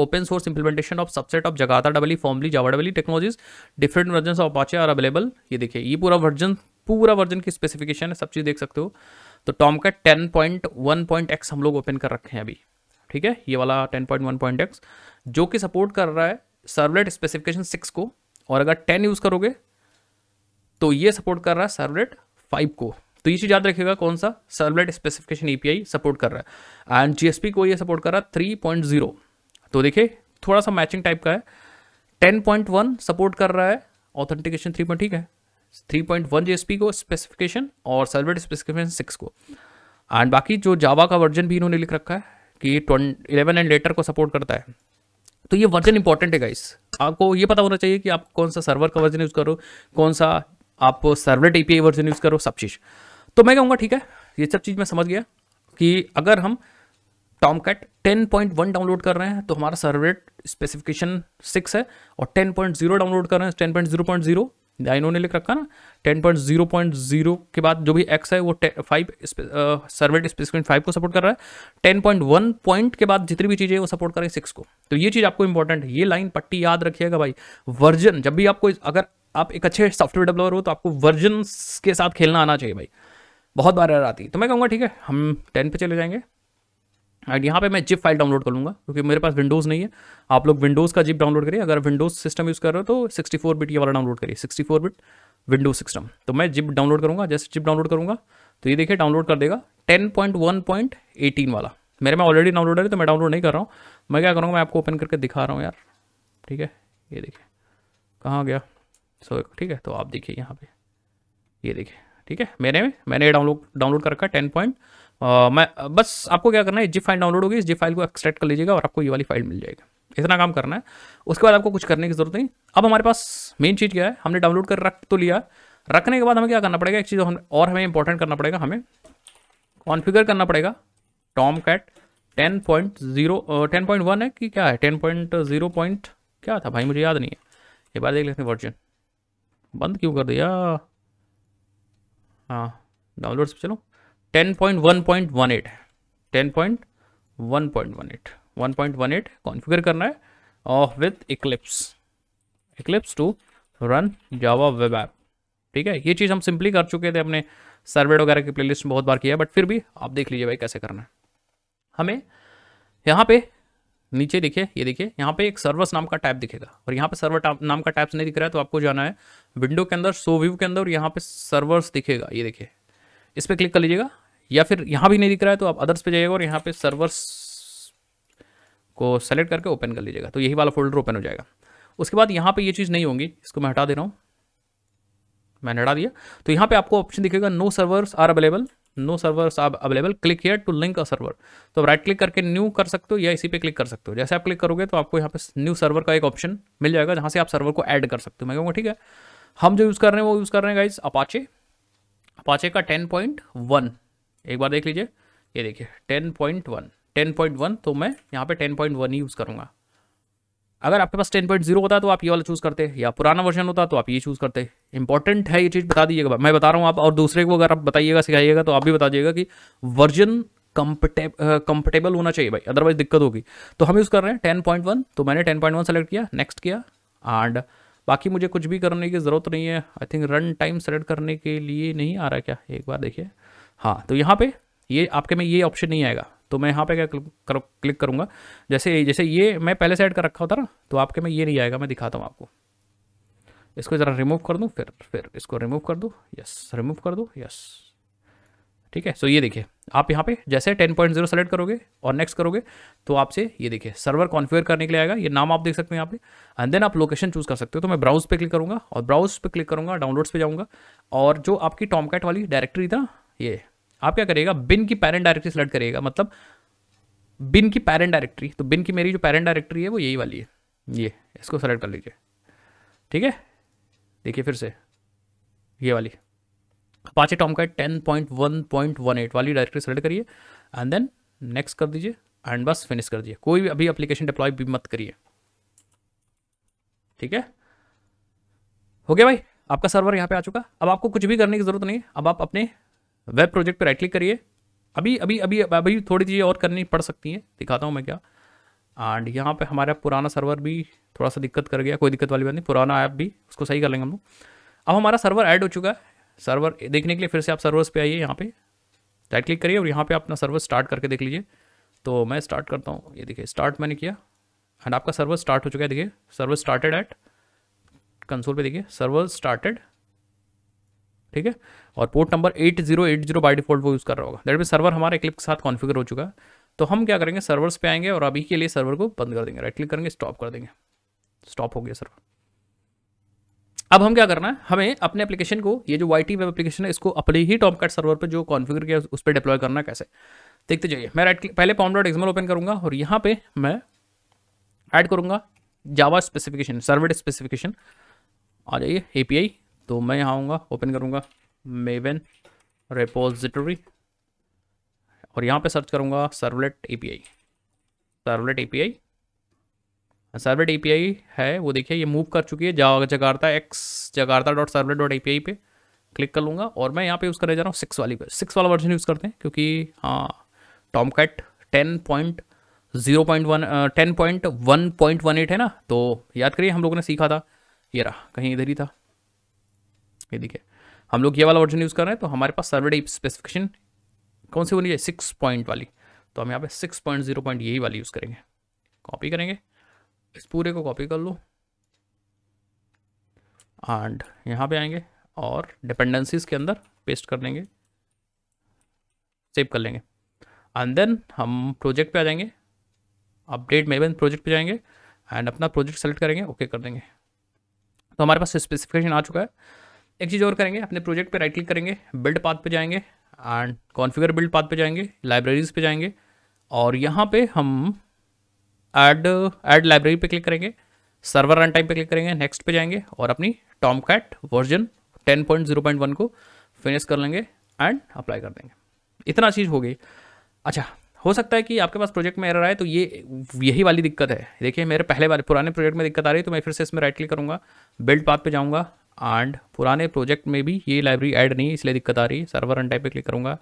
S1: open source implementation of subset of Jakarta डबली फॉर्मली जावा डबली technologies different version of Apache are available ये देखिए ये पूरा वर्जन पूरा वर्जन की स्पेसिफिकेशन है सब चीज़ देख सकते हो तो Tom ten point one point X हम लोग ओपन कर रखे हैं अभी ठीक है ये वाला ten point one point X जो कि सपोर्ट कर रहा है सर्वलेट स्पेसिफिकेशन सिक्स को और अगर टेन यूज़ करोगे तो ये सपोर्ट कर रहा है सर्वलेट फाइव को तो ये चीज़ याद रखिएगा कौन सा सर्वलेट स्पेसिफिकेशन ई सपोर्ट कर रहा है एंड जी को ये सपोर्ट कर रहा है थ्री पॉइंट जीरो तो देखिए थोड़ा सा मैचिंग टाइप का है टेन पॉइंट वन सपोर्ट कर रहा है ऑथेंटिकेशन थ्री पॉइंट ठीक है थ्री पॉइंट वन जी को स्पेसिफिकेशन और सर्वलेट स्पेसिफिकेशन सिक्स को एंड बाकी जो जावा का वर्जन भी इन्होंने लिख रखा है कि इलेवन एंड लेटर को सपोर्ट करता है तो ये वर्जन इंपॉर्टेंट है गाइस आपको ये पता होना चाहिए कि आप कौन सा सर्वर का वर्जन यूज़ करो कौन सा आप सर्वलेट ए वर्जन यूज़ करो सब चीज़ तो मैं कहूँगा ठीक है ये सब चीज़ मैं समझ गया कि अगर हम Tomcat ten point one download कर रहे हैं तो हमारा सर्वलेट स्पेसिफिकेशन सिक्स है और टेन पॉइंट जीरो डाउनलोड कर रहे हैं ten point zero point zero इन्होंने लिख रखा ना ten point zero point zero के बाद जो भी एक्स है वो फाइव सर्वेट स्पेसिफिक फाइव को सपोर्ट कर रहा है टेन पॉइंट वन पॉइंट के बाद जितनी भी चीज़ें वो सपोर्ट करें सिक्स को तो ये चीज़ आपको इंपॉर्टेंट है ये लाइन पट्टी याद रखिएगा भाई वर्जन जब भी आपको अगर आप एक अच्छे सॉफ्टवेयर डेवलपर हो तो आपको वर्जन के साथ खेलना आना चाहिए भाई बहुत बार आती है तो मैं कहूँगा ठीक है हम टेन पे चले जाएंगे एंड यहाँ पे मैं जिप फाइल डाउनलोड कर लूँगा क्योंकि मेरे पास विंडोज़ नहीं है आप लोग विंडोज़ का जिप डाउनलोड करिए अगर विंडोज़ सिस्टम यूज़ कर रहे हो तो 64 बिट ये वाला डाउनलोड करिए 64 बिट विंडोज सिस्टम तो मैं जिप डाउनलोड करूँगा जैसे जिप डाउनलोड करूँगा तो ये देखिए डाउनलोड कर देगा टेन वाला मेरे में ऑलरेडी डाउनलोड है तो मैं डाउनलोड नहीं कर रहा हूँ मैं क्या करूँगा मैं आपको ओपन करके दिखा रहा हूँ यार ठीक है ये देखिए कहाँ गया सो ठीक है तो आप देखिए यहाँ पर ये देखिए ठीक है मेरे मैंने डाउनलोड डाउनलोड कर रखा है टेन पॉइंट मैं बस आपको क्या करना है जिप फाइल डाउनलोड होगी इस जिप फाइल को एक्सट्रैक्ट कर लीजिएगा और आपको ये वाली फाइल मिल जाएगी इतना काम करना है उसके बाद आपको कुछ करने की जरूरत नहीं अब हमारे पास मेन चीज़ क्या है हमने डाउनलोड कर रख तो लिया रखने के बाद हमें क्या करना पड़ेगा एक चीज़ और हमें इंपॉर्टेंट करना पड़ेगा हमें कॉन्फिगर करना पड़ेगा Tomcat ten point zero ten point one है कि क्या है टेन पॉइंट जीरो पॉइंट क्या था भाई मुझे याद नहीं है एक बार देख लेते हैं वर्जन बंद क्यों कर दिया हाँ डाउनलोड से चलो ten point one point one eight ten point one point one eight one point one eight configure करना है और with Eclipse Eclipse to run Java web app ठीक है ये चीज़ हम सिंपली कर चुके थे अपने सर्वेड वगैरह के प्लेलिस्ट में बहुत बार किया बट फिर भी आप देख लीजिए भाई कैसे करना है हमें यहाँ पे नीचे देखिए ये देखिए यहाँ पे एक सर्वर्स नाम का टैप दिखेगा और यहाँ पे सर्वर नाम का टैप्स नहीं दिख रहा है तो आपको जाना है विंडो के अंदर सो व्यू के अंदर यहाँ पे सर्वर्स दिखेगा ये देखिए इस पर क्लिक कर लीजिएगा या फिर यहाँ भी नहीं दिख रहा है तो आप अदर्स पे जाइएगा और यहाँ पे सर्वर्स को सेलेक्ट करके ओपन कर लीजिएगा तो यही वाला फोल्डर ओपन हो जाएगा उसके बाद यहाँ पे ये चीज़ नहीं होगी इसको मैं हटा दे रहा हूँ मैंने हटा दिया तो यहाँ पे आपको ऑप्शन दिखेगा no servers are available no servers are available click here to link a server तो राइट क्लिक करके न्यू कर सकते हो या इसी पे क्लिक कर सकते हो जैसे आप क्लिक करोगे तो आपको यहाँ पे न्यू सर्वर का एक ऑप्शन मिल जाएगा जहाँ से आप सर्वर को ऐड कर सकते हो मैं कहूँगा ठीक है हम जो यूज़ कर रहे हैं वो यूज़ कर रहे हैं गाइज अपाचे अपाचे का टेन पॉइंट वन एक बार देख लीजिए ये देखिए ten point one ten point one तो मैं यहाँ पे टेन पॉइंट वन यूज़ करूँगा अगर आपके पास टेन पॉइंट जीरो होता तो आप ये वाला चूज़ करते या पुराना वर्जन होता तो आप ये चूज़ करते इंपॉर्टेंट है ये चीज़ बता दीजिएगा मैं बता रहा हूँ आप और दूसरे को अगर आप बताइएगा सिखाइएगा तो आप भी बता दीजिएगा कि वर्जन कंफर्टेबल होना चाहिए भाई अदरवाइज दिक्कत होगी तो हम यूज़ कर रहे हैं टेन पॉइंट वन तो मैंने टेन पॉइंट वन सेलेक्ट किया नेक्स्ट किया एंड बाकी मुझे कुछ भी करने की ज़रूरत नहीं है I think run time select करने के लिए नहीं आ रहा क्या एक बार देखिए हाँ तो यहाँ पे ये आपके में ये ऑप्शन नहीं आएगा तो मैं यहाँ पे क्या करो क्लिक करूँगा जैसे जैसे ये मैं पहले सेट कर रखा होता ना तो आपके में ये नहीं आएगा मैं दिखाता हूँ आपको इसको ज़रा रिमूव कर दूँ फिर फिर इसको रिमूव कर दूँ यस रिमूव कर दूँ यस ठीक है सो ये देखिए आप यहाँ पे जैसे 10.0 पॉइंट सेलेक्ट करोगे और नेक्स्ट करोगे तो आपसे ये देखिए सर्वर कॉन्फ़िगर करने के लिए आएगा ये नाम आप देख सकते हैं यहाँ पे एंड देन आप लोकेशन चूज़ कर सकते हो तो मैं ब्राउज पे क्लिक करूँगा और ब्राउज पे क्लिक करूँगा डाउनलोड्स पे जाऊँगा और जो आपकी टॉमकैट वाली डायरेक्टरी था ये आप क्या करेगा बिन की पेरेंट डायरेक्टरी सेलेक्ट करेगा मतलब बिन की पेरेंट डायरेक्टरी तो बिन की मेरी जो पेरेंट डायरेक्टरी है वो यही वाली है ये इसको सेलेक्ट कर लीजिए ठीक है देखिए फिर से ये वाली पाचे टॉम का ten point one point one eight वाली डायरेक्टरी सेलेक्ट करिए एंड देन नेक्स्ट कर दीजिए एंड बस फिनिश कर दीजिए कोई भी अभी अप्लीकेशन डिप्लॉय भी मत करिए ठीक है हो गया भाई आपका सर्वर यहाँ पे आ चुका अब आपको कुछ भी करने की जरूरत नहीं अब आप अपने वेब प्रोजेक्ट पर राइट क्लिक करिए अभी अभी अभी अभी थोड़ी चीज़ें और करनी पड़ सकती हैं दिखाता हूँ मैं क्या एंड यहाँ पे हमारा पुराना सर्वर भी थोड़ा सा दिक्कत कर गया कोई दिक्कत वाली बात नहीं पुराना ऐप भी उसको सही कर लेंगे हम लोग अब हमारा सर्वर ऐड हो चुका है सर्वर देखने के लिए फिर से आप सर्वर्स पे आइए यहाँ पे राइट क्लिक करिए और यहाँ पे अपना सर्वर स्टार्ट करके देख लीजिए तो मैं स्टार्ट करता हूँ ये देखिए स्टार्ट मैंने किया एंड आपका सर्वर स्टार्ट हो चुका है देखिए सर्वर स्टार्टेड एट कंसोल पर देखिए सर्वर स्टार्टेड ठीक है और पोर्ट नंबर 8080 बाई डिफॉल्ट वो यूज़ कर रहा होगा दैट मीन सर्वर हमारे क्लिप के साथ कॉन्फ़िगर हो चुका है तो हम क्या करेंगे सर्वर्स पे आएंगे और अभी के लिए सर्वर को बंद कर देंगे राइट क्लिक करेंगे स्टॉप कर देंगे स्टॉप हो गया सर्वर अब हम क्या करना है हमें अपने एप्लीकेशन को ये जो वाई वेब एप्लीकेशन है इसको अपने ही टॉप कैट सर्वर पर जो कॉन्फ़िगर किया उस पर डिप्लॉय करना कैसे देखते जाइए मैं राइट पहले पॉम डॉट एक्समल ओपन करूँगा और यहाँ पे मैं ऐड करूँगा जावा स्पेसिफिकेशन सर्वर स्पेसिफिकेशन आ जाइए ए तो मैं यहाँ आऊँगा ओपन करूँगा मेवन रेपोजिटरी और यहाँ पे सर्च करूँगा servlet API servlet API servlet API है वो देखिए ये मूव कर चुकी है जा Jakarta X Jakarta dot servlet dot A पे क्लिक कर लूँगा और मैं यहाँ पे यूज़ करने जा रहा हूँ सिक्स वाली पे सिक्स वाला वर्जन यूज़ करते हैं क्योंकि हाँ Tomcat ten point zero point one ten point one point one eight है ना तो याद करिए हम लोगों ने सीखा था ये रहा कहीं इधर ही था ये देखिए हम लोग ये वाला वर्जन यूज़ कर रहे हैं तो हमारे पास सर्वे टाइप स्पेसिफिकेशन कौन सी होनी चाहिए सिक्स पॉइंट वाली तो हम यहाँ पे सिक्स पॉइंट जीरो पॉइंट यही वाली यूज़ करेंगे कॉपी करेंगे इस पूरे को कॉपी कर लो एंड यहाँ पे आएंगे और डिपेंडेंसीज के अंदर पेस्ट कर लेंगे सेव कर लेंगे एंड देन हम प्रोजेक्ट पे आ जाएंगे अपडेट मेवन प्रोजेक्ट पे जाएंगे एंड अपना प्रोजेक्ट सेलेक्ट करेंगे ओके okay कर देंगे तो हमारे पास स्पेसिफिकेशन आ चुका है एक चीज़ और करेंगे अपने प्रोजेक्ट पे राइट क्लिक करेंगे बिल्ड पाथ पे जाएंगे एंड कॉन्फ़िगर बिल्ड पाथ पे जाएंगे लाइब्रेरीज़ पे जाएंगे और यहाँ पे हम ऐड ऐड लाइब्रेरी पे क्लिक करेंगे सर्वर रन टाइम पे क्लिक करेंगे नेक्स्ट पे जाएंगे और अपनी टॉम कैट वर्जन 10.0.1 को फिनिश कर लेंगे एंड अप्लाई कर देंगे इतना चीज़ हो गई अच्छा हो सकता है कि आपके पास प्रोजेक्ट में एरर आए तो ये यही वाली दिक्कत है देखिए मेरे पहले वाले पुराने प्रोजेक्ट में दिक्कत आ रही है तो मैं फिर से इसमें राइट क्लिक करूँगा बिल्ड पाथ पे जाऊँगा एंड पुराने प्रोजेक्ट में भी ये लाइब्रेरी ऐड नहीं है इसलिए दिक्कत आ रही है सर्वर रन टाइप पे क्लिक करूँगा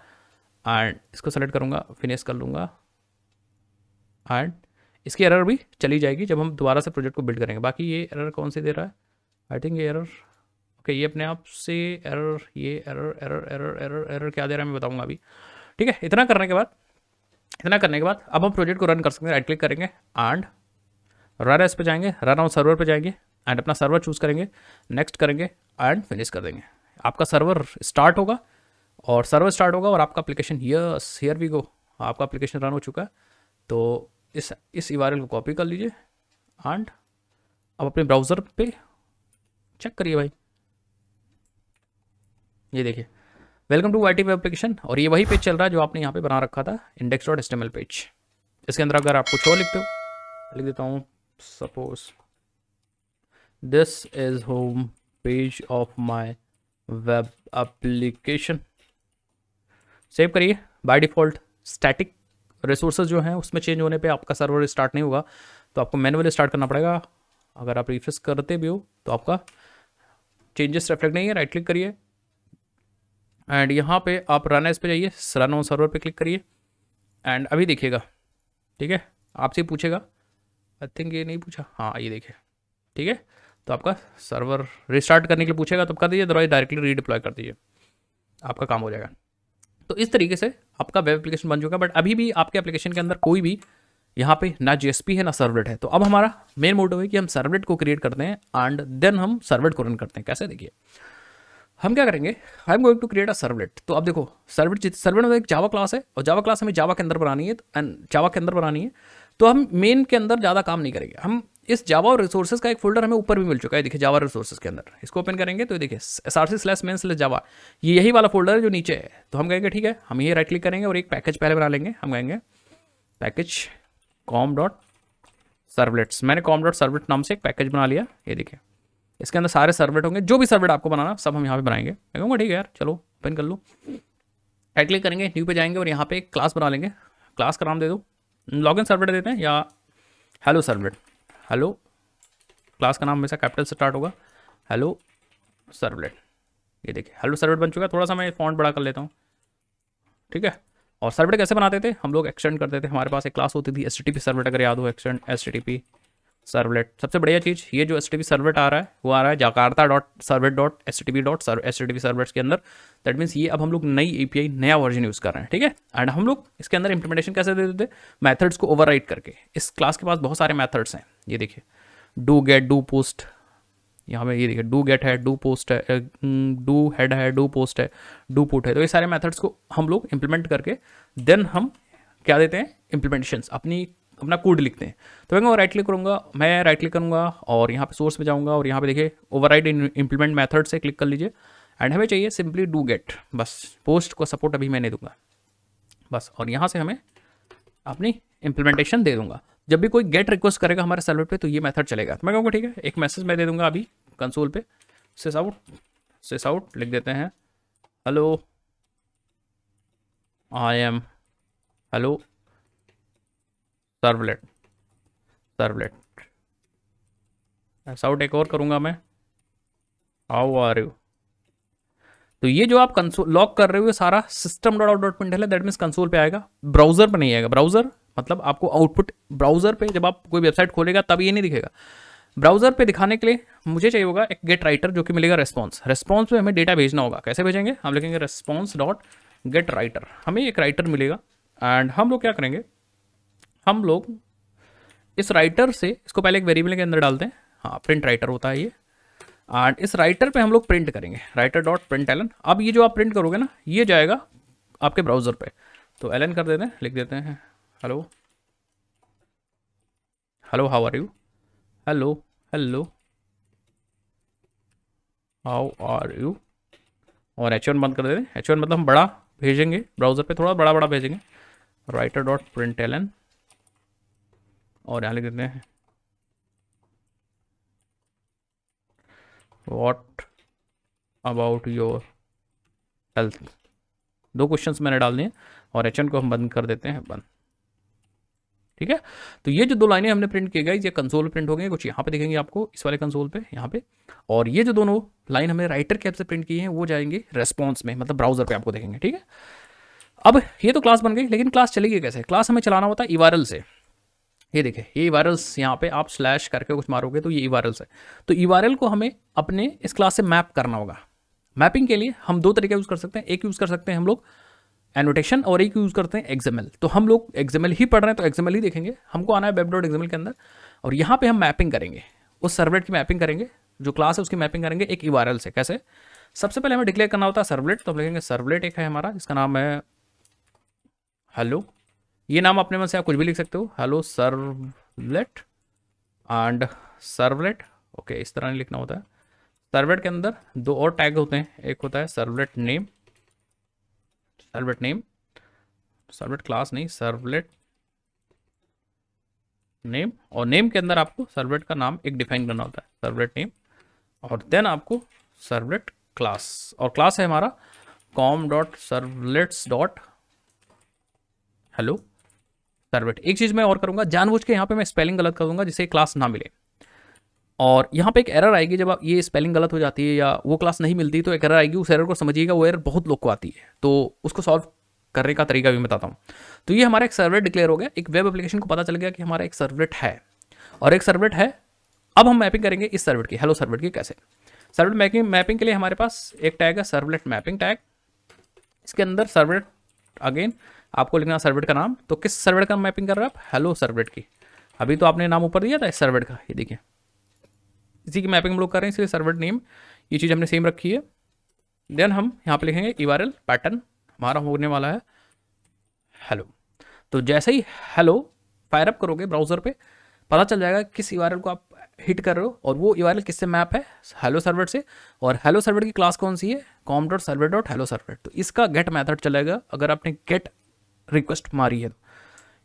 S1: एंड इसको सेलेक्ट करूँगा फिनिश कर लूँगा एंड इसकी एरर भी चली जाएगी जब हम दोबारा से प्रोजेक्ट को बिल्ड करेंगे बाकी ये एरर कौन से दे रहा है आई थिंक ये एरर ओके ये अपने आप से एरर ये error error error error error क्या दे रहा है मैं बताऊँगा अभी ठीक है इतना करने के बाद इतना करने के बाद अब हम प्रोजेक्ट को रन कर सकते हैं राइट क्लिक करेंगे एंड रन एस पे जाएंगे रन ऑन सर्वर पे जाएंगे एंड अपना सर्वर चूज़ करेंगे नेक्स्ट करेंगे एंड फिनिश कर देंगे आपका सर्वर स्टार्ट होगा और सर्वर स्टार्ट होगा और आपका application yes here we go आपका अप्लीकेशन रन हो चुका है तो इस इस ई को कॉपी कर लीजिए एंड अब अपने ब्राउज़र पे चेक करिए भाई ये देखिए welcome to Y T web application और ये वही पेज चल रहा है जो आपने यहाँ पे बना रखा था इंडेक्स डॉट एस पेज इसके अंदर अगर आप कुछ और लिखते हो लिख देता हूँ suppose this is home page of my web application save करिए बाय डिफ़ॉल्ट स्टैटिक रिसोर्सेज जो हैं उसमें चेंज होने पे आपका सर्वर स्टार्ट नहीं होगा तो आपको मैनुअली स्टार्ट करना पड़ेगा अगर आप रिफ्रेश करते भी हो तो आपका चेंजेस रेफ्लेक्ट नहीं है राइट क्लिक करिए एंड यहाँ पे आप रन एस पे जाइए रन ऑन सर्वर पे क्लिक करिए एंड अभी देखिएगा ठीक है आपसे पूछेगा आई थिंक ये नहीं पूछा हाँ ये देखिए ठीक है तो आपका सर्वर रिस्टार्ट करने के लिए पूछेगा तो कर दीजिए दरवाइज डायरेक्टली रीडिप्लॉय कर दीजिए आपका काम हो जाएगा तो इस तरीके से आपका वेब एप्लीकेशन बन चुका है बट अभी भी आपके एप्लीकेशन के अंदर कोई भी यहाँ पे ना जी है ना सर्वलेट है तो अब हमारा मेन मोटिव है कि हम सर्वलेट को क्रिएट करते हैं एंड देन हम सर्वलेट को रन करते हैं कैसे देखिए हम क्या करेंगे I am going to create a servlet तो अब देखो सर्वलेट सर्वलेट में एक जावा क्लास है और जावा क्लास हमें जावा के अंदर बनानी है एंड जावा के अंदर बनानी है तो हम मेन के अंदर ज़्यादा काम नहीं करेंगे हम इस जावा और रिसोर्सेज का एक फोल्डर हमें ऊपर भी मिल चुका है देखिए जावा रिसोर्सेज के अंदर इसको ओपन करेंगे तो देखिए S R C slash main slash Java ये यही वाला फोल्डर है जो नीचे है तो हम कहेंगे ठीक है हम ये राइट क्लिक करेंगे और एक पैकेज पहले बना लेंगे हम कहेंगे पैकेज कॉम डॉट सर्वलेट्स मैंने कॉम डॉट सर्वलेट नाम से एक पैकेज बना लिया ये देखिए इसके अंदर सारे सर्वलेट होंगे जो भी सर्वलेट आपको बनाना सब हम यहाँ पर बनाएंगे मैं कहूँगा ठीक है यार चलो ओपन कर लो राइट क्लिक करेंगे न्यू पे जाएंगे और यहाँ पे एक क्लास बना लेंगे क्लास का नाम दे दो इन सर्वलेट देते हैं या हेलो सर्वलेट हेलो क्लास का नाम हमेशा कैपिटल से स्टार्ट होगा हेलो सर्वलेट ये देखिए हेलो सर्वलेट बन चुका है थोड़ा सा मैं फॉन्ट बड़ा कर लेता हूँ ठीक है और सर्वलेट कैसे बनाते थे हम लोग एक्सटेंड करते थे हमारे पास एक क्लास होती थी एस टी अगर याद हो एक्सटेंड एस टी सर्वलेट सबसे बढ़िया चीज़ ये जो एस टी सर्वलेट आ रहा है वो आ रहा है Jakarta dot servlet dot S T P dot serve S T servlets के अंदर दैट मीन्स ये अब हम लोग नई ए पी आई नया वर्जन यूज़ कर रहे हैं ठीक है एंड हम लोग इसके अंदर इंप्लीमेंटेशन कैसे देते थे मैथड्स को ओवर करके इस क्लास के पास बहुत सारे मैथड्स हैं ये देखिए डू गेट डू पोस्ट यहाँ पे ये देखिए डू गेट है डू पोस्ट है डू हेड है डू पोस्ट है डू पुट है तो ये सारे मेथड्स को हम लोग इम्प्लीमेंट करके देन हम क्या देते हैं इम्प्लीमेंटेशन अपनी अपना कोड लिखते हैं तो मैं राइट क्लिक करूँगा मैं राइट क्लिक करूँगा और यहाँ पे सोर्स में जाऊँगा और यहाँ पे देखिए ओवर राइड इम्प्लीमेंट मैथड से क्लिक कर लीजिए एंड हमें चाहिए सिंपली डू गेट बस पोस्ट को सपोर्ट अभी मैं नहीं दूंगा बस और यहाँ से हमें अपनी इम्प्लीमेंटेशन दे दूंगा जब भी कोई गेट रिक्वेस्ट करेगा हमारे सर्वर पे तो ये मेथड चलेगा तो मैं कहूँगा ठीक है एक मैसेज मैं दे दूंगा अभी कंसोल पे सेस आउट सिस आउट लिख देते हैं hello I am hello servlet servlet S out एक और करूँगा मैं हाउ आर यू तो ये जो आप कंसोल लॉक कर रहे हो सारा system dot out dot println है दैट मीन्स कंसोल पे आएगा ब्राउजर पर नहीं आएगा ब्राउजर मतलब आपको आउटपुट ब्राउज़र पे जब आप कोई वेबसाइट खोलेगा तब ये नहीं दिखेगा ब्राउज़र पे दिखाने के लिए मुझे चाहिए होगा एक गेट राइटर जो कि मिलेगा रेस्पॉन्स रेस्पॉन्स पे हमें डेटा भेजना होगा कैसे भेजेंगे हम लिखेंगे रेस्पॉन्स डॉट गेट राइटर हमें एक राइटर मिलेगा एंड हम लोग क्या करेंगे हम लोग इस राइटर से इसको पहले एक वेरिएबल के अंदर डालते हैं हाँ प्रिंट राइटर होता है ये एंड इस राइटर पे हम लोग प्रिंट करेंगे राइटर डॉट प्रिंट एलन अब ये जो आप प्रिंट करोगे ना ये जाएगा आपके ब्राउज़र पे तो एलन कर देते हैं लिख देते हैं hello hello how are you hello hello how are you और एच बंद कर देते हैं एच वन मतलब हम बड़ा भेजेंगे ब्राउज़र पे थोड़ा बड़ा बड़ा भेजेंगे राइटर डॉट प्रिंट एल और यहाँ लिख देते हैं वॉट अबाउट योर हेल्थ दो क्वेश्चंस मैंने डाल दिए और एच को हम बंद कर देते हैं बंद ठीक है तो ये जो दो लाइनें हमने प्रिंट किए गए ये कंसोल प्रिंट हो गए कुछ यहाँ पे देखेंगे आपको इस वाले कंसोल पे यहाँ पे और ये जो दोनों लाइन हमने राइटर कैप से प्रिंट किए हैं वो जाएंगे रेस्पॉन्स में मतलब ब्राउजर पे आपको देखेंगे ठीक है अब ये तो क्लास बन गई लेकिन क्लास चलेगी कैसे क्लास हमें चलाना होता है इवारल से ये देखे ये वायरल्स यहाँ पे आप स्लैश करके कुछ मारोगे तो ये ई वायरल्स है तो ई वायरल को हमें अपने इस क्लास से मैप करना होगा मैपिंग के लिए हम दो तरीके यूज़ कर सकते हैं एक यूज़ कर सकते हैं हम लोग एनोटेशन और एक यूज़ करते हैं एक्जेमल तो हम लोग एक्जेमल ही पढ़ रहे हैं तो एक्जेमल ही देखेंगे हमको आना है वेब डॉट एक्जेमल के अंदर और यहाँ पे हम मैपिंग करेंगे उस सर्वलेट की मैपिंग करेंगे जो क्लास है उसकी मैपिंग करेंगे एक ई से कैसे सबसे पहले हमें डिक्लेयर करना होता है सर्वलेट तो हम लिखेंगे सर्वलेट एक है हमारा इसका नाम है हेलो ये नाम अपने मन से आप कुछ भी लिख सकते हो hello servlet and servlet okay इस तरह नहीं लिखना होता है सर्वलेट के अंदर दो और टैग होते हैं एक होता है servlet name servlet name servlet class नहीं सर्वलेट नेम और नेम के अंदर आपको सर्वलेट का नाम एक डिफाइन करना होता है सर्वलेट नेम और देन आपको सर्वलेट क्लास और क्लास है हमारा com dot servlets dot hello servlet एक चीज़ मैं और करूँगा जानबूझ के यहाँ पे मैं स्पेलिंग गलत करूंगा जिसे जिससे क्लास ना मिले और यहाँ पे एक एरर आएगी जब आप ये स्पेलिंग गलत हो जाती है या वो क्लास नहीं मिलती तो एक एरर आएगी उस एरर को समझिएगा वो एरर बहुत लोग को आती है तो उसको सॉल्व करने का तरीका भी बताता हूँ तो ये हमारा एक सर्वलेट डिक्लेयर हो गया एक वेब एप्लीकेशन को पता चल गया कि हमारा एक सर्वलेट है और एक सर्वलेट है अब हम मैपिंग करेंगे इस सर्वलेट की हेलो सर्वलेट की कैसे सर्वलेट मैपिंग मैपिंग के लिए हमारे पास एक टैग है सर्वलेट मैपिंग टैग इसके अंदर सर्वलेट अगेन आपको लिखना सर्वलेट का नाम तो किस सर्वलेट का मैपिंग कर रहे हैं आप हेलो सर्वलेट की अभी तो आपने नाम ऊपर दिया था इस सर्वलेट का ये देखिए इसी की मैपिंग हम लोग कर रहे हैं इसलिए सर्वर नेम ये चीज़ हमने सेम रखी है देन हम यहाँ पे लिखेंगे ई e पैटर्न हमारा होने वाला है हेलो तो जैसे ही हेलो फायर अप करोगे ब्राउज़र पे पता चल जाएगा किस ई e को आप हिट कर रहे हो और वो ई e किससे मैप है हेलो सर्वर से और हेलो सर्वर की क्लास कौन सी है com dot server dot hello server तो इसका गेट मैथड चलेगा अगर आपने गेट रिक्वेस्ट मारी है तो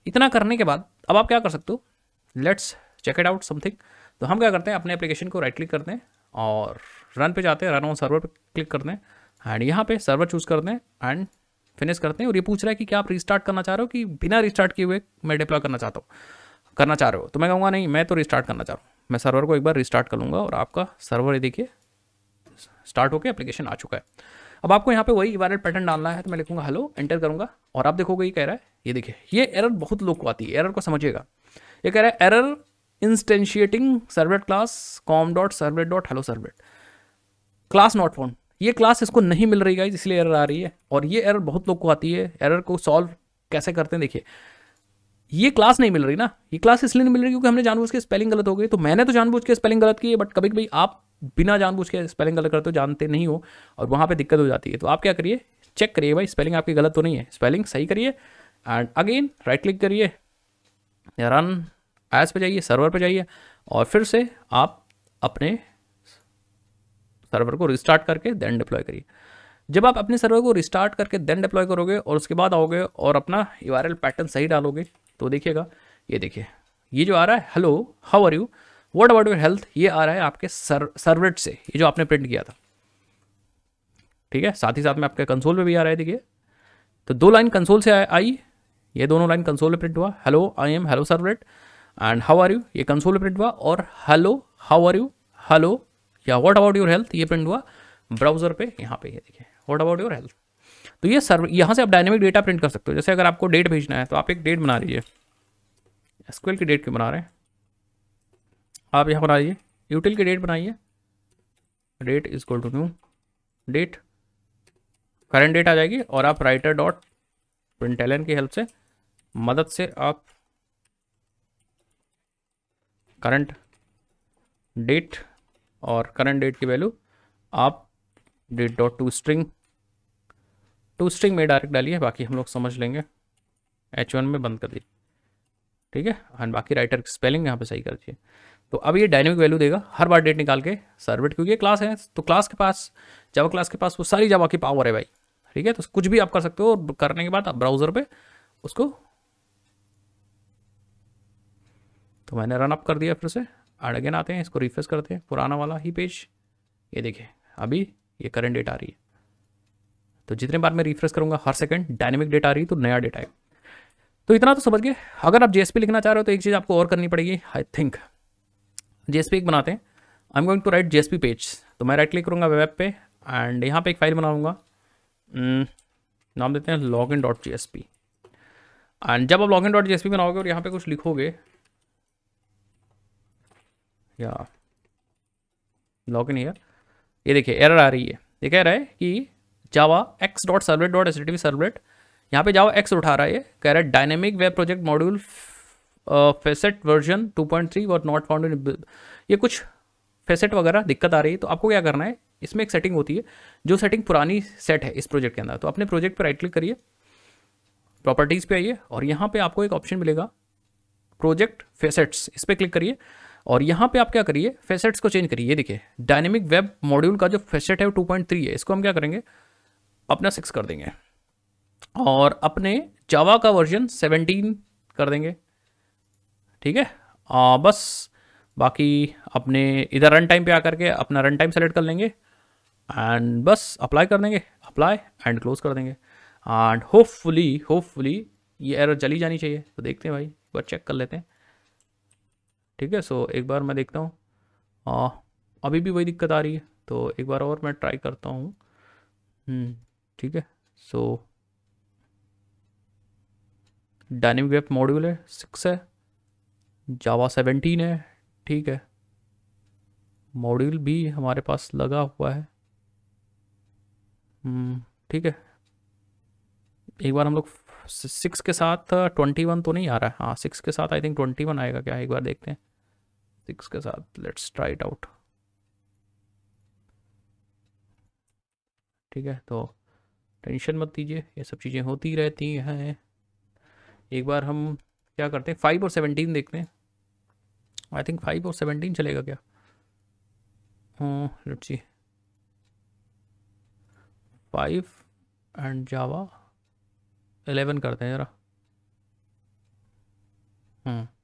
S1: इतना करने के बाद अब आप क्या कर सकते हो let's check it out something तो हम क्या करते हैं अपने एप्लीकेशन को राइट क्लिक कर दें और रन पे जाते हैं रन ऑन सर्वर पे क्लिक कर दें एंड यहाँ पे सर्वर चूज़ कर दें एंड फिनिश करते हैं और ये पूछ रहा है कि क्या आप रिस्टार्ट करना चाह रहे हो कि बिना रिस्टार्ट किए हुए मैं डिप्लॉय करना चाहता हूँ करना चाह रहे हो तो मैं कहूँगा नहीं मैं तो रिस्टार्ट करना चाह रहा हूँ मैं सर्वर को एक बार रिस्टार्ट कर लूँगा और आपका सर्वर ये देखिए स्टार्ट होकर एप्लीकेशन आ चुका है अब आपको यहाँ पे वही वायरल पैटर्न डालना है तो मैं लिखूंगा हेलो एंटर करूँगा और आप देखोगे ये कह रहा है ये देखिए ये एरर बहुत लोग को आती है एरर को समझिएगा ये कह रहा है error instantiating servlet class com dot servlet dot hello servlet class not found ये क्लास इसको नहीं मिल रही गाइज इसलिए एरर आ रही है और ये एरर बहुत लोग को आती है एरर को सॉल्व कैसे करते हैं देखिए ये क्लास नहीं मिल रही ना ये क्लास इसलिए नहीं मिल रही क्योंकि हमने जानबूझ के स्पेलिंग गलत हो गई तो मैंने तो जानबूझ के स्पेलिंग गलत की है बट कभी कभी आप बिना जानबूझ के स्पेलिंग गलत करते हो जानते नहीं हो और वहाँ पे दिक्कत हो जाती है तो आप क्या करिए चेक करिए भाई स्पेलिंग आपकी गलत तो नहीं है स्पेलिंग सही करिए एंड अगेन राइट क्लिक करिए रन एस पे जाइए सर्वर पे जाइए और फिर से आप अपने सर्वर को रिस्टार्ट करके देन डिप्लॉय करिए जब आप अपने सर्वर को रिस्टार्ट करके देन डिप्लॉय करोगे और उसके बाद आओगे और अपना यू पैटर्न सही डालोगे तो देखिएगा ये देखिए ये जो आ रहा है hello how are you what about your health ये आ रहा है आपके सर सर्वरेट से ये जो आपने प्रिंट किया था ठीक है साथ ही साथ में आपके कंसोल में भी आ रहा है देखिए तो दो लाइन कंसोल से आई ये दोनों लाइन कंसोल में प्रिंट हुआ hello I am hello servlet and how are you ये कंसोल प्रिंट हुआ और hello how are you hello या व्हाट अबाउट योर हेल्थ ये प्रिंट हुआ ब्राउजर पे यहाँ पे ये देखिए व्हाट अबाउट योर हेल्थ तो ये सर्व यहाँ से आप डायनेमिक डेटा प्रिंट कर सकते हो जैसे अगर आपको डेट भेजना है तो आप एक डेट बना लीजिए स्क्वेल की डेट क्यों बना रहे हैं आप यहाँ बना लीजिए यूटिल की डेट बनाइए date is equal to new date current date आ जाएगी और आप राइटर डॉट प्रिंट की हेल्प से मदद से आप करंट डेट और करंट डेट की वैल्यू आप date dot to string to string में डायरेक्ट डालिए बाकी हम लोग समझ लेंगे एच वन में बंद कर दीजिए ठीक है और बाकी राइटर की स्पेलिंग यहाँ पे सही कर दीजिए तो अब ये डायनेमिक वैल्यू देगा हर बार डेट निकाल के सर्वेट क्योंकि क्लास है तो क्लास के पास जब क्लास के पास वो सारी जब की पावर है भाई ठीक है तो कुछ भी आप कर सकते हो और करने के बाद आप ब्राउज़र पर उसको तो मैंने रन अप कर दिया फिर से एंड अगेन आते हैं इसको रिफ्रेश करते हैं पुराना वाला ही पेज ये देखिए अभी ये करंट डेट आ रही है तो जितने बार मैं रिफ्रेश करूँगा हर सेकंड डायनेमिक डेट आ रही है तो नया डेटा है तो इतना तो समझ गए अगर आप जेएसपी लिखना चाह रहे हो तो एक चीज़ आपको और करनी पड़ेगी आई थिंक जेएसपी एक बनाते हैं I am going to write JSP page तो मैं राइट क्लिक करूँगा वेब पे एंड यहाँ पे एक फाइल बनाऊँगा hmm, नाम देते हैं log in dot J S P and जब आप log in dot J S P बनाओगे और यहाँ पे कुछ लिखोगे या लॉग इन ईयर ये देखिए एरर आ रही है ये कह रहा है कि javax dot servlet dot S T servlet यहाँ पर जावा एक्स उठा रहा है कह रहा है dynamic web project module facet version 2.3 और नॉट फाउंड ये कुछ फेसेट वगैरह दिक्कत आ रही है तो आपको क्या करना है इसमें एक सेटिंग होती है जो सेटिंग पुरानी सेट है इस प्रोजेक्ट के अंदर तो अपने प्रोजेक्ट पर राइट क्लिक करिए प्रॉपर्टीज़ पर आइए और यहाँ पर आपको एक ऑप्शन मिलेगा प्रोजेक्ट फेसेट्स इस पर क्लिक करिए और यहाँ पे आप क्या करिए फेसेट्स को चेंज करिए देखिए डायनेमिक वेब मॉड्यूल का जो फेसेट है वो टू पॉइंट थ्री है इसको हम क्या करेंगे अपना सिक्स कर देंगे और अपने जावा का वर्जन सेवनटीन कर देंगे ठीक है आ, बस बाकी अपने इधर रन टाइम पे आकर के अपना रन टाइम सेलेक्ट कर लेंगे एंड बस अप्लाई कर देंगे अप्लाई एंड क्लोज कर देंगे एंड होपफुली होपफुली ये एरर चली जानी चाहिए तो देखते हैं भाई एक बार चेक कर लेते हैं ठीक है सो एक बार मैं देखता हूँ अभी भी वही दिक्कत आ रही है तो एक बार और मैं ट्राई करता हूँ हम्म, ठीक है सो डायनेमिक वेब मॉड्यूल है सिक्स है जावा सेवेंटीन है ठीक है मॉड्यूल भी हमारे पास लगा हुआ है हम्म, ठीक है एक बार हम लोग सिक्स के साथ ट्वेंटी वन तो नहीं आ रहा है हाँ सिक्स के साथ आई थिंक ट्वेंटी वन आएगा क्या एक बार देखते हैं सिक्स के साथ लेट्स ट्राई इट आउट ठीक है तो टेंशन मत दीजिए ये सब चीज़ें होती रहती हैं एक बार हम क्या करते हैं फाइव और सेवनटीन देखते हैं आई थिंक फाइव और सेवनटीन चलेगा क्या let's see five and Java eleven करते हैं ज़रा हम्म hmm.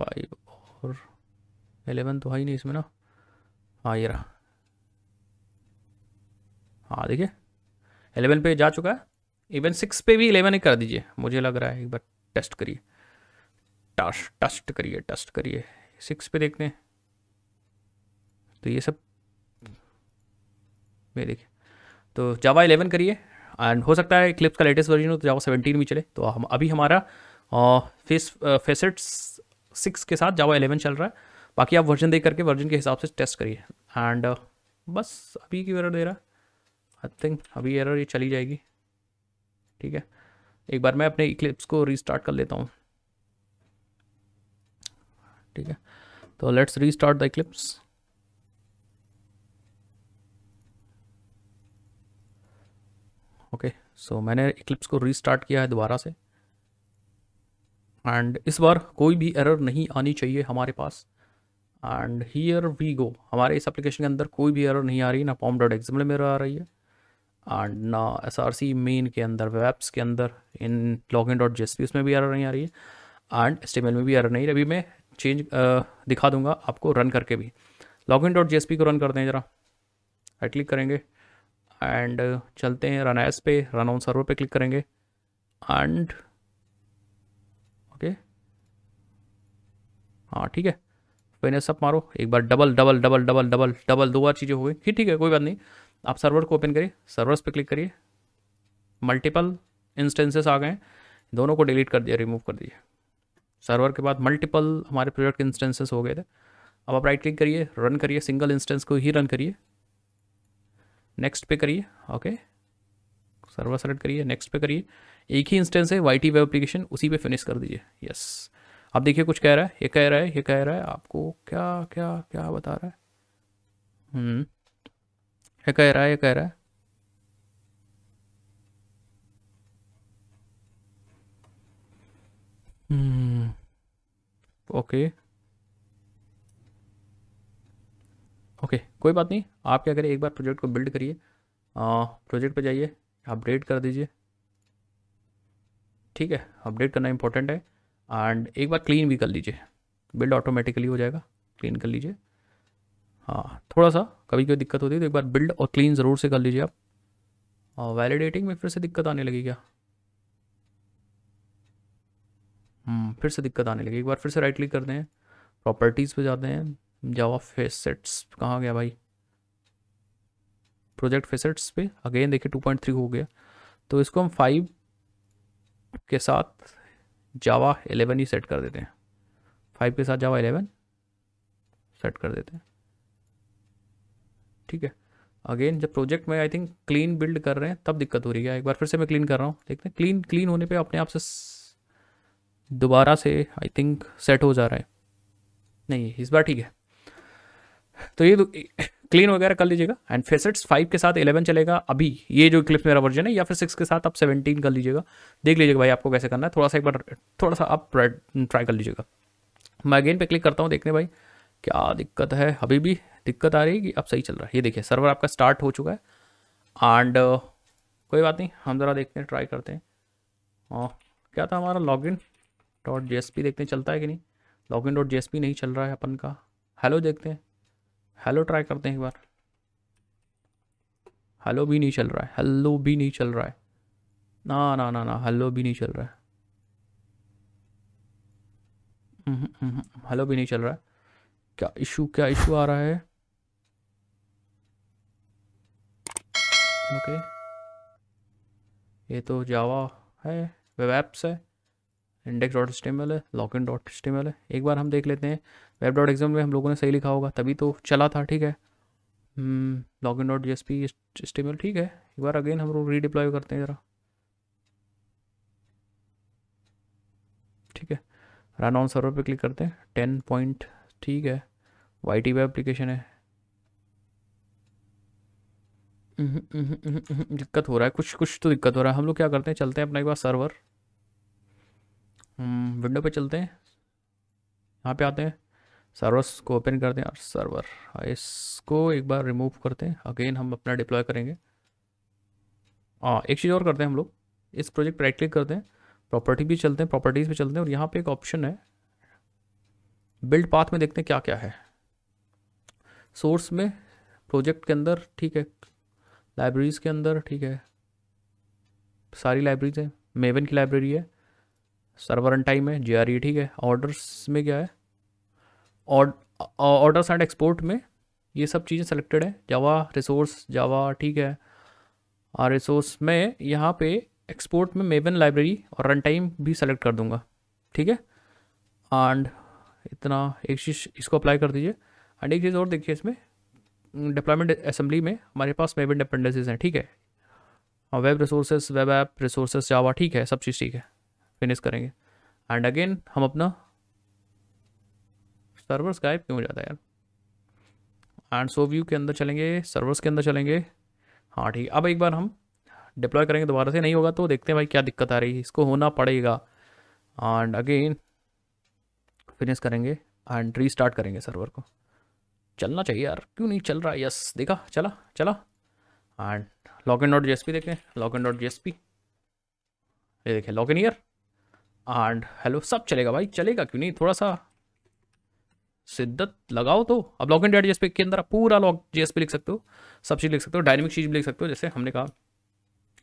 S1: फाइव और एलेवन तो है ही नहीं इसमें ना हाँ ये रहा हाँ देखिए एलेवन पे जा चुका है इवन सिक्स पे भी इलेवन ही कर दीजिए मुझे लग रहा है एक बार टेस्ट करिए टस्ट टस्ट करिए टस्ट करिए सिक्स पे देखते हैं तो ये सब मैं देखिए तो जावा इलेवन करिए एंड हो सकता है क्लिप्स का लेटेस्ट वर्जन हो तो जावा सेवनटीन भी चले तो हम अभी हमारा फेस फेसेट्स सिक्स के साथ जावा एलेवन चल रहा है बाकी आप वर्जन देख करके वर्जन के हिसाब से टेस्ट करिए एंड uh, बस अभी की एरर दे रहा है आई थिंक अभी एरर ये चली जाएगी ठीक है एक बार मैं अपने इक्लिप्स को रीस्टार्ट कर लेता हूँ ठीक है तो let's restart the Eclipse okay so मैंने इक्लिप्स को रीस्टार्ट किया है दोबारा से एंड इस बार कोई भी एरर नहीं आनी चाहिए हमारे पास एंड हीयर वी गो हमारे इस एप्लीकेशन के अंदर कोई भी एरर नहीं आ रही ना पॉम डॉट एग्जाम में आ रही है एंड ना एस आर सी मेन के अंदर वेब्स के अंदर इन लॉग इन डॉट जेस उसमें भी एरर नहीं आ रही है एंड एल में भी एरर नहीं अभी मैं चेंज दिखा दूंगा आपको रन करके भी लॉग इन डॉट पी को रन करते हैं ज़रा राइट क्लिक करेंगे एंड चलते हैं रन एस पे रन ऑन सर्वर पे क्लिक करेंगे एंड हाँ ठीक है फाइनेस सब मारो एक बार double double double double double double दो बार चीज़ें हो गई ठीक ठीक है कोई बात नहीं आप सर्वर को ओपन करिए सर्वर्स पे क्लिक करिए मल्टीपल इंस्टेंसेस आ गए दोनों को डिलीट कर दिया रिमूव कर दिया सर्वर के बाद मल्टीपल हमारे प्रोजेक्ट के इंस्टेंसेस हो गए थे अब आप राइट क्लिक करिए रन करिए सिंगल इंस्टेंस को ही रन करिए नेक्स्ट पे करिए ओके सर्वर सेलेक्ट करिए नेक्स्ट पे करिए एक ही इंस्टेंस है वाई टी वेब एप्लीकेशन उसी पे फिनिश कर दीजिए यस आप देखिए कुछ कह रहा है ये कह रहा है ये कह रहा है आपको क्या क्या क्या बता रहा है हम्म, ये कह रहा है ये कह रहा है हम्म ओके ओके कोई बात नहीं आप क्या करें एक बार प्रोजेक्ट को बिल्ड करिए प्रोजेक्ट पे जाइए अपडेट कर दीजिए ठीक है अपडेट करना इंपॉर्टेंट है एंड एक बार क्लीन भी कर लीजिए बिल्ड ऑटोमेटिकली हो जाएगा क्लीन कर लीजिए हाँ थोड़ा सा कभी कोई दिक्कत होती है तो एक बार बिल्ड और क्लीन ज़रूर से कर लीजिए आप और वैलिडेटिंग में फिर से दिक्कत आने लगी क्या हम्म, फिर से दिक्कत आने लगी एक बार फिर से राइट क्लिक करते हैं प्रॉपर्टीज़ पे जाते हैं जावा फेसेट्स कहाँ गया भाई प्रोजेक्ट फेसेट्स पे अगेन देखिए 2.3 हो गया तो इसको हम फाइव के साथ जावा एलेवन ही सेट कर देते हैं फाइव के साथ जावा एलेवन सेट कर देते हैं ठीक है अगेन जब प्रोजेक्ट में आई थिंक क्लीन बिल्ड कर रहे हैं तब दिक्कत हो रही है एक बार फिर से मैं क्लीन कर रहा हूँ देखते हैं क्लीन क्लीन होने पे अपने आप से दोबारा से आई थिंक सेट हो जा रहा है नहीं इस बार ठीक है तो ये क्लीन तो वगैरह कर लीजिएगा एंड फेसेट्स फाइव के साथ इलेवन चलेगा अभी ये जो क्लिप्स मेरा वर्जन है या फिर सिक्स के साथ आप सेवनटीन कर लीजिएगा देख लीजिएगा भाई आपको कैसे करना है थोड़ा सा एक बार थोड़ा सा आप ट्राई कर लीजिएगा मैं अगेन पे क्लिक करता हूँ देखने भाई क्या दिक्कत है अभी भी दिक्कत आ रही है कि अब सही चल रहा है ये देखिए सर्वर आपका स्टार्ट हो चुका है एंड uh, कोई बात नहीं हम ज़रा देखते हैं ट्राई करते हैं और हाँ, क्या था हमारा लॉग इन डॉट जी देखते हैं चलता है कि नहीं लॉग इन डॉट जी नहीं चल रहा है अपन का हेलो देखते हैं हेलो ट्राई करते हैं एक बार हेलो भी नहीं चल रहा है हेलो भी नहीं चल रहा है ना ना ना ना हेलो भी नहीं चल रहा है हेलो हम्म, हम्म, हम्म, भी नहीं चल रहा है क्या इशू क्या इशू आ रहा है ओके ये तो जावा है वेब एप्स है इंडेक्स डॉट स्टेमल है लॉक इन डॉट स्टेमल है एक बार हम देख लेते हैं वेब डॉट एग्जाम में हम लोगों ने सही लिखा होगा तभी तो चला था ठीक है log in dot J S स्टेबल ठीक है एक बार अगेन हम लोग रीडिप्लॉय करते हैं ज़रा ठीक है रन ऑन सर्वर पे क्लिक करते हैं टेन पॉइंट ठीक है वाई टी वेब एप्लीकेशन है दिक्कत हो रहा है कुछ कुछ तो दिक्कत हो रहा है हम लोग क्या करते हैं चलते हैं अपना एक बार सर्वर हम्म, विंडो पे चलते हैं यहाँ पे आते हैं सर्वर को ओपन कर दें और सर्वर इसको एक बार रिमूव करते हैं अगेन हम अपना डिप्लॉय करेंगे हाँ एक चीज़ और करते हैं हम लोग इस प्रोजेक्ट पर राइट क्लिक करते हैं प्रॉपर्टी भी चलते हैं प्रॉपर्टीज़ भी चलते हैं और यहाँ पे एक ऑप्शन है बिल्ड पाथ में देखते हैं क्या क्या है सोर्स में प्रोजेक्ट के अंदर ठीक है लाइब्रेरीज़ के अंदर ठीक है सारी लाइब्रेरीज हैं मेवन की लाइब्रेरी है सर्वर रन टाइम है जे e ठीक है ऑर्डर्स में क्या है ऑर्डर्स एंड एक्सपोर्ट में ये सब चीज़ें सेलेक्टेड है जावा रिसोर्स जावा ठीक है और रिसोर्स में यहाँ पे एक्सपोर्ट में मेवन लाइब्रेरी और रन टाइम भी सेलेक्ट कर दूंगा ठीक है एंड इतना एक चीज़ इसको अप्लाई कर दीजिए एंड एक चीज़ और देखिए इसमें डिप्लॉयमेंट असम्बली में हमारे पास मेवन डिपेंडेंसीज हैं ठीक है web resources web app resources Java ठीक है सब चीज़ ठीक है फिनिश करेंगे एंड अगेन हम अपना सर्वर्स गायब क्यों हो जाता है यार एंड सो व्यू के अंदर चलेंगे सर्वर्स के अंदर चलेंगे हाँ ठीक अब एक बार हम डिप्लॉय करेंगे दोबारा से नहीं होगा तो देखते हैं भाई क्या दिक्कत आ रही है इसको होना पड़ेगा एंड अगेन फिनिश करेंगे एंड रीस्टार्ट करेंगे सर्वर को चलना चाहिए यार क्यों नहीं चल रहा यस देखा चला चला and log in dot J S P देखें log in dot J S P ये देखें लॉग इन ईयर एंड हेलो सब चलेगा भाई चलेगा क्यों नहीं थोड़ा सा सिद्धत लगाओ तो अब लॉग इन डेट जी के अंदर आप पूरा लॉग जेएसपी लिख सकते हो सब चीज़ लिख सकते हो डायनेमिक चीज़ लिख सकते हो जैसे हमने कहा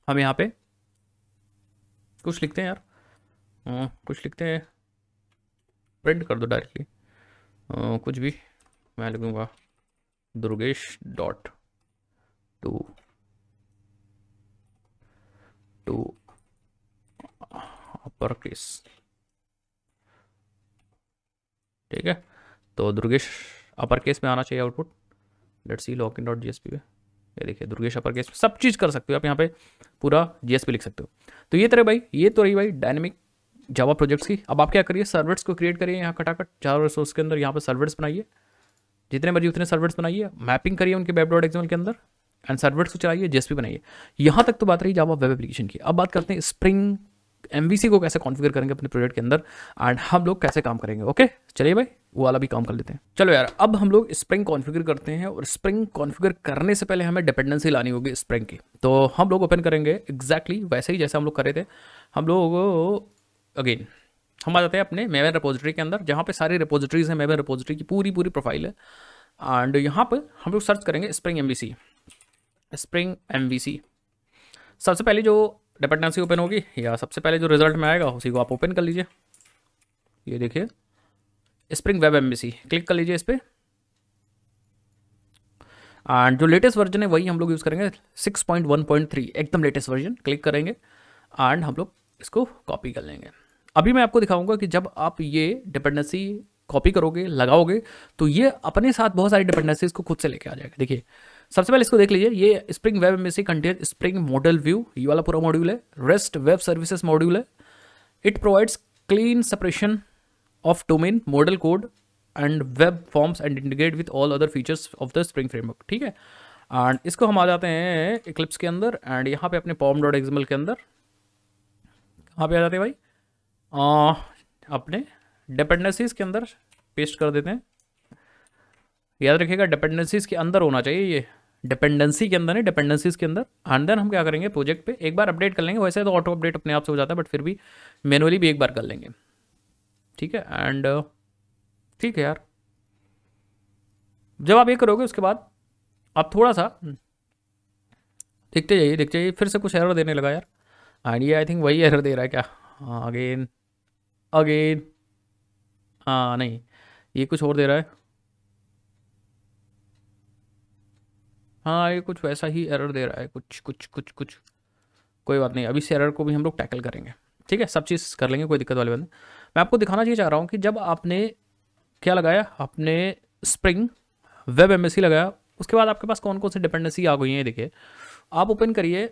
S1: हम यहाँ पे कुछ लिखते हैं यार कुछ लिखते हैं प्रिंट कर दो डायरेक्टली कुछ भी मैं लिखूँगा Durgesh dot to to upper case ठीक है तो दुर्गेश अपर केस में आना चाहिए output let see login dot J S P ये देखिए दुर्गेश अपर केस में सब चीज़ कर सकते हो आप यहाँ पे पूरा जी लिख सकते हो तो ये तरह भाई ये तो रही भाई डायनेमिक जावा प्रोजेक्ट्स की अब आप क्या करिए सर्वर्स को क्रिएट करिए यहाँ खटाखट जावा रिसोर्स के अंदर यहाँ पर सर्वर्स बनाइए जितने मर्जी उतने सर्वर्स बनाइए मैपिंग करिए उनके वेब डॉट एक्सएमएल के अंदर एंड सर्वर्स को चलाइए जेस बनाइए यहाँ तक तो बात रही जावा वेब एप्लीकेशन की अब बात करते हैं स्प्रिंग एम को कैसे कॉन्फ़िगर करेंगे अपने प्रोजेक्ट के अंदर एंड हम लोग कैसे काम करेंगे ओके चलिए भाई वो वाला भी काम कर लेते हैं चलो यार अब हम लोग स्प्रिंग कॉन्फ़िगर करते हैं और स्प्रिंग कॉन्फ़िगर करने से पहले हमें डिपेंडेंसी लानी होगी स्प्रिंग की तो हम लोग ओपन करेंगे एग्जैक्टली exactly वैसे ही जैसे हम लोग कर रहे थे हम लोग अगेन हम आ जाते हैं अपने मेवन रिपोजिटरी के अंदर जहाँ पे सारी रिपोजिटरीज हैं मेवन रिपोजिटरी की पूरी पूरी प्रोफाइल है एंड यहाँ पर हम लोग सर्च करेंगे स्प्रिंग एम स्प्रिंग एम सबसे पहले जो डिपेंडेंसी ओपन होगी या सबसे पहले जो रिजल्ट में आएगा उसी को आप ओपन कर लीजिए ये देखिए स्प्रिंग वेब एम क्लिक कर लीजिए इस पर एंड जो लेटेस्ट वर्जन है वही हम लोग यूज़ करेंगे 6.1.3 एकदम लेटेस्ट वर्जन क्लिक करेंगे एंड हम लोग इसको कॉपी कर लेंगे अभी मैं आपको दिखाऊंगा कि जब आप ये डिपेंडेंसी कॉपी करोगे लगाओगे तो ये अपने साथ बहुत सारी डिपेंडेंसीज को खुद से लेके आ जाएगा देखिए सबसे पहले इसको देख लीजिए ये स्प्रिंग वेब में कंटेन स्प्रिंग मॉडल व्यू ये वाला पूरा मॉड्यूल है रेस्ट वेब सर्विसेज मॉड्यूल है it provides clean separation of domain model code and web forms and integrate with all other features of the spring framework ठीक है एंड इसको हम आ जाते हैं इक्लिप्स के अंदर एंड यहाँ पे अपने पॉम डॉट एग्जाम्पल के अंदर कहाँ पे आ जाते हैं भाई अपने डिपेंडेंसीज के अंदर पेस्ट कर देते हैं याद रखिएगा डिपेंडेंसीज के अंदर होना चाहिए ये डिपेंडेंसी के अंदर है डिपेंडेंसीज के अंदर एंड देन हम क्या करेंगे प्रोजेक्ट पे एक बार अपडेट कर लेंगे वैसे तो ऑटो अपडेट अपने आप से हो जाता है बट फिर भी मैनुअली भी एक बार कर लेंगे ठीक है एंड uh, ठीक है यार जब आप ये करोगे उसके बाद आप थोड़ा सा देखते जाइए देखते जाइए फिर से कुछ एरर देने लगा यार एंड ये आई थिंक वही एरर दे रहा है क्या अगेन हाँ, अगेन हाँ नहीं ये कुछ और दे रहा है हाँ ये कुछ वैसा ही एरर दे रहा है कुछ कुछ कुछ कुछ कोई बात नहीं अभी इस एरर को भी हम लोग टैकल करेंगे ठीक है सब चीज़ कर लेंगे कोई दिक्कत वाली बात नहीं मैं आपको दिखाना चाहिए चाह रहा हूँ कि जब आपने क्या लगाया आपने स्प्रिंग वेब एम लगाया उसके बाद आपके पास कौन कौन सी डिपेंडेंसी आ गई है देखिए आप ओपन करिए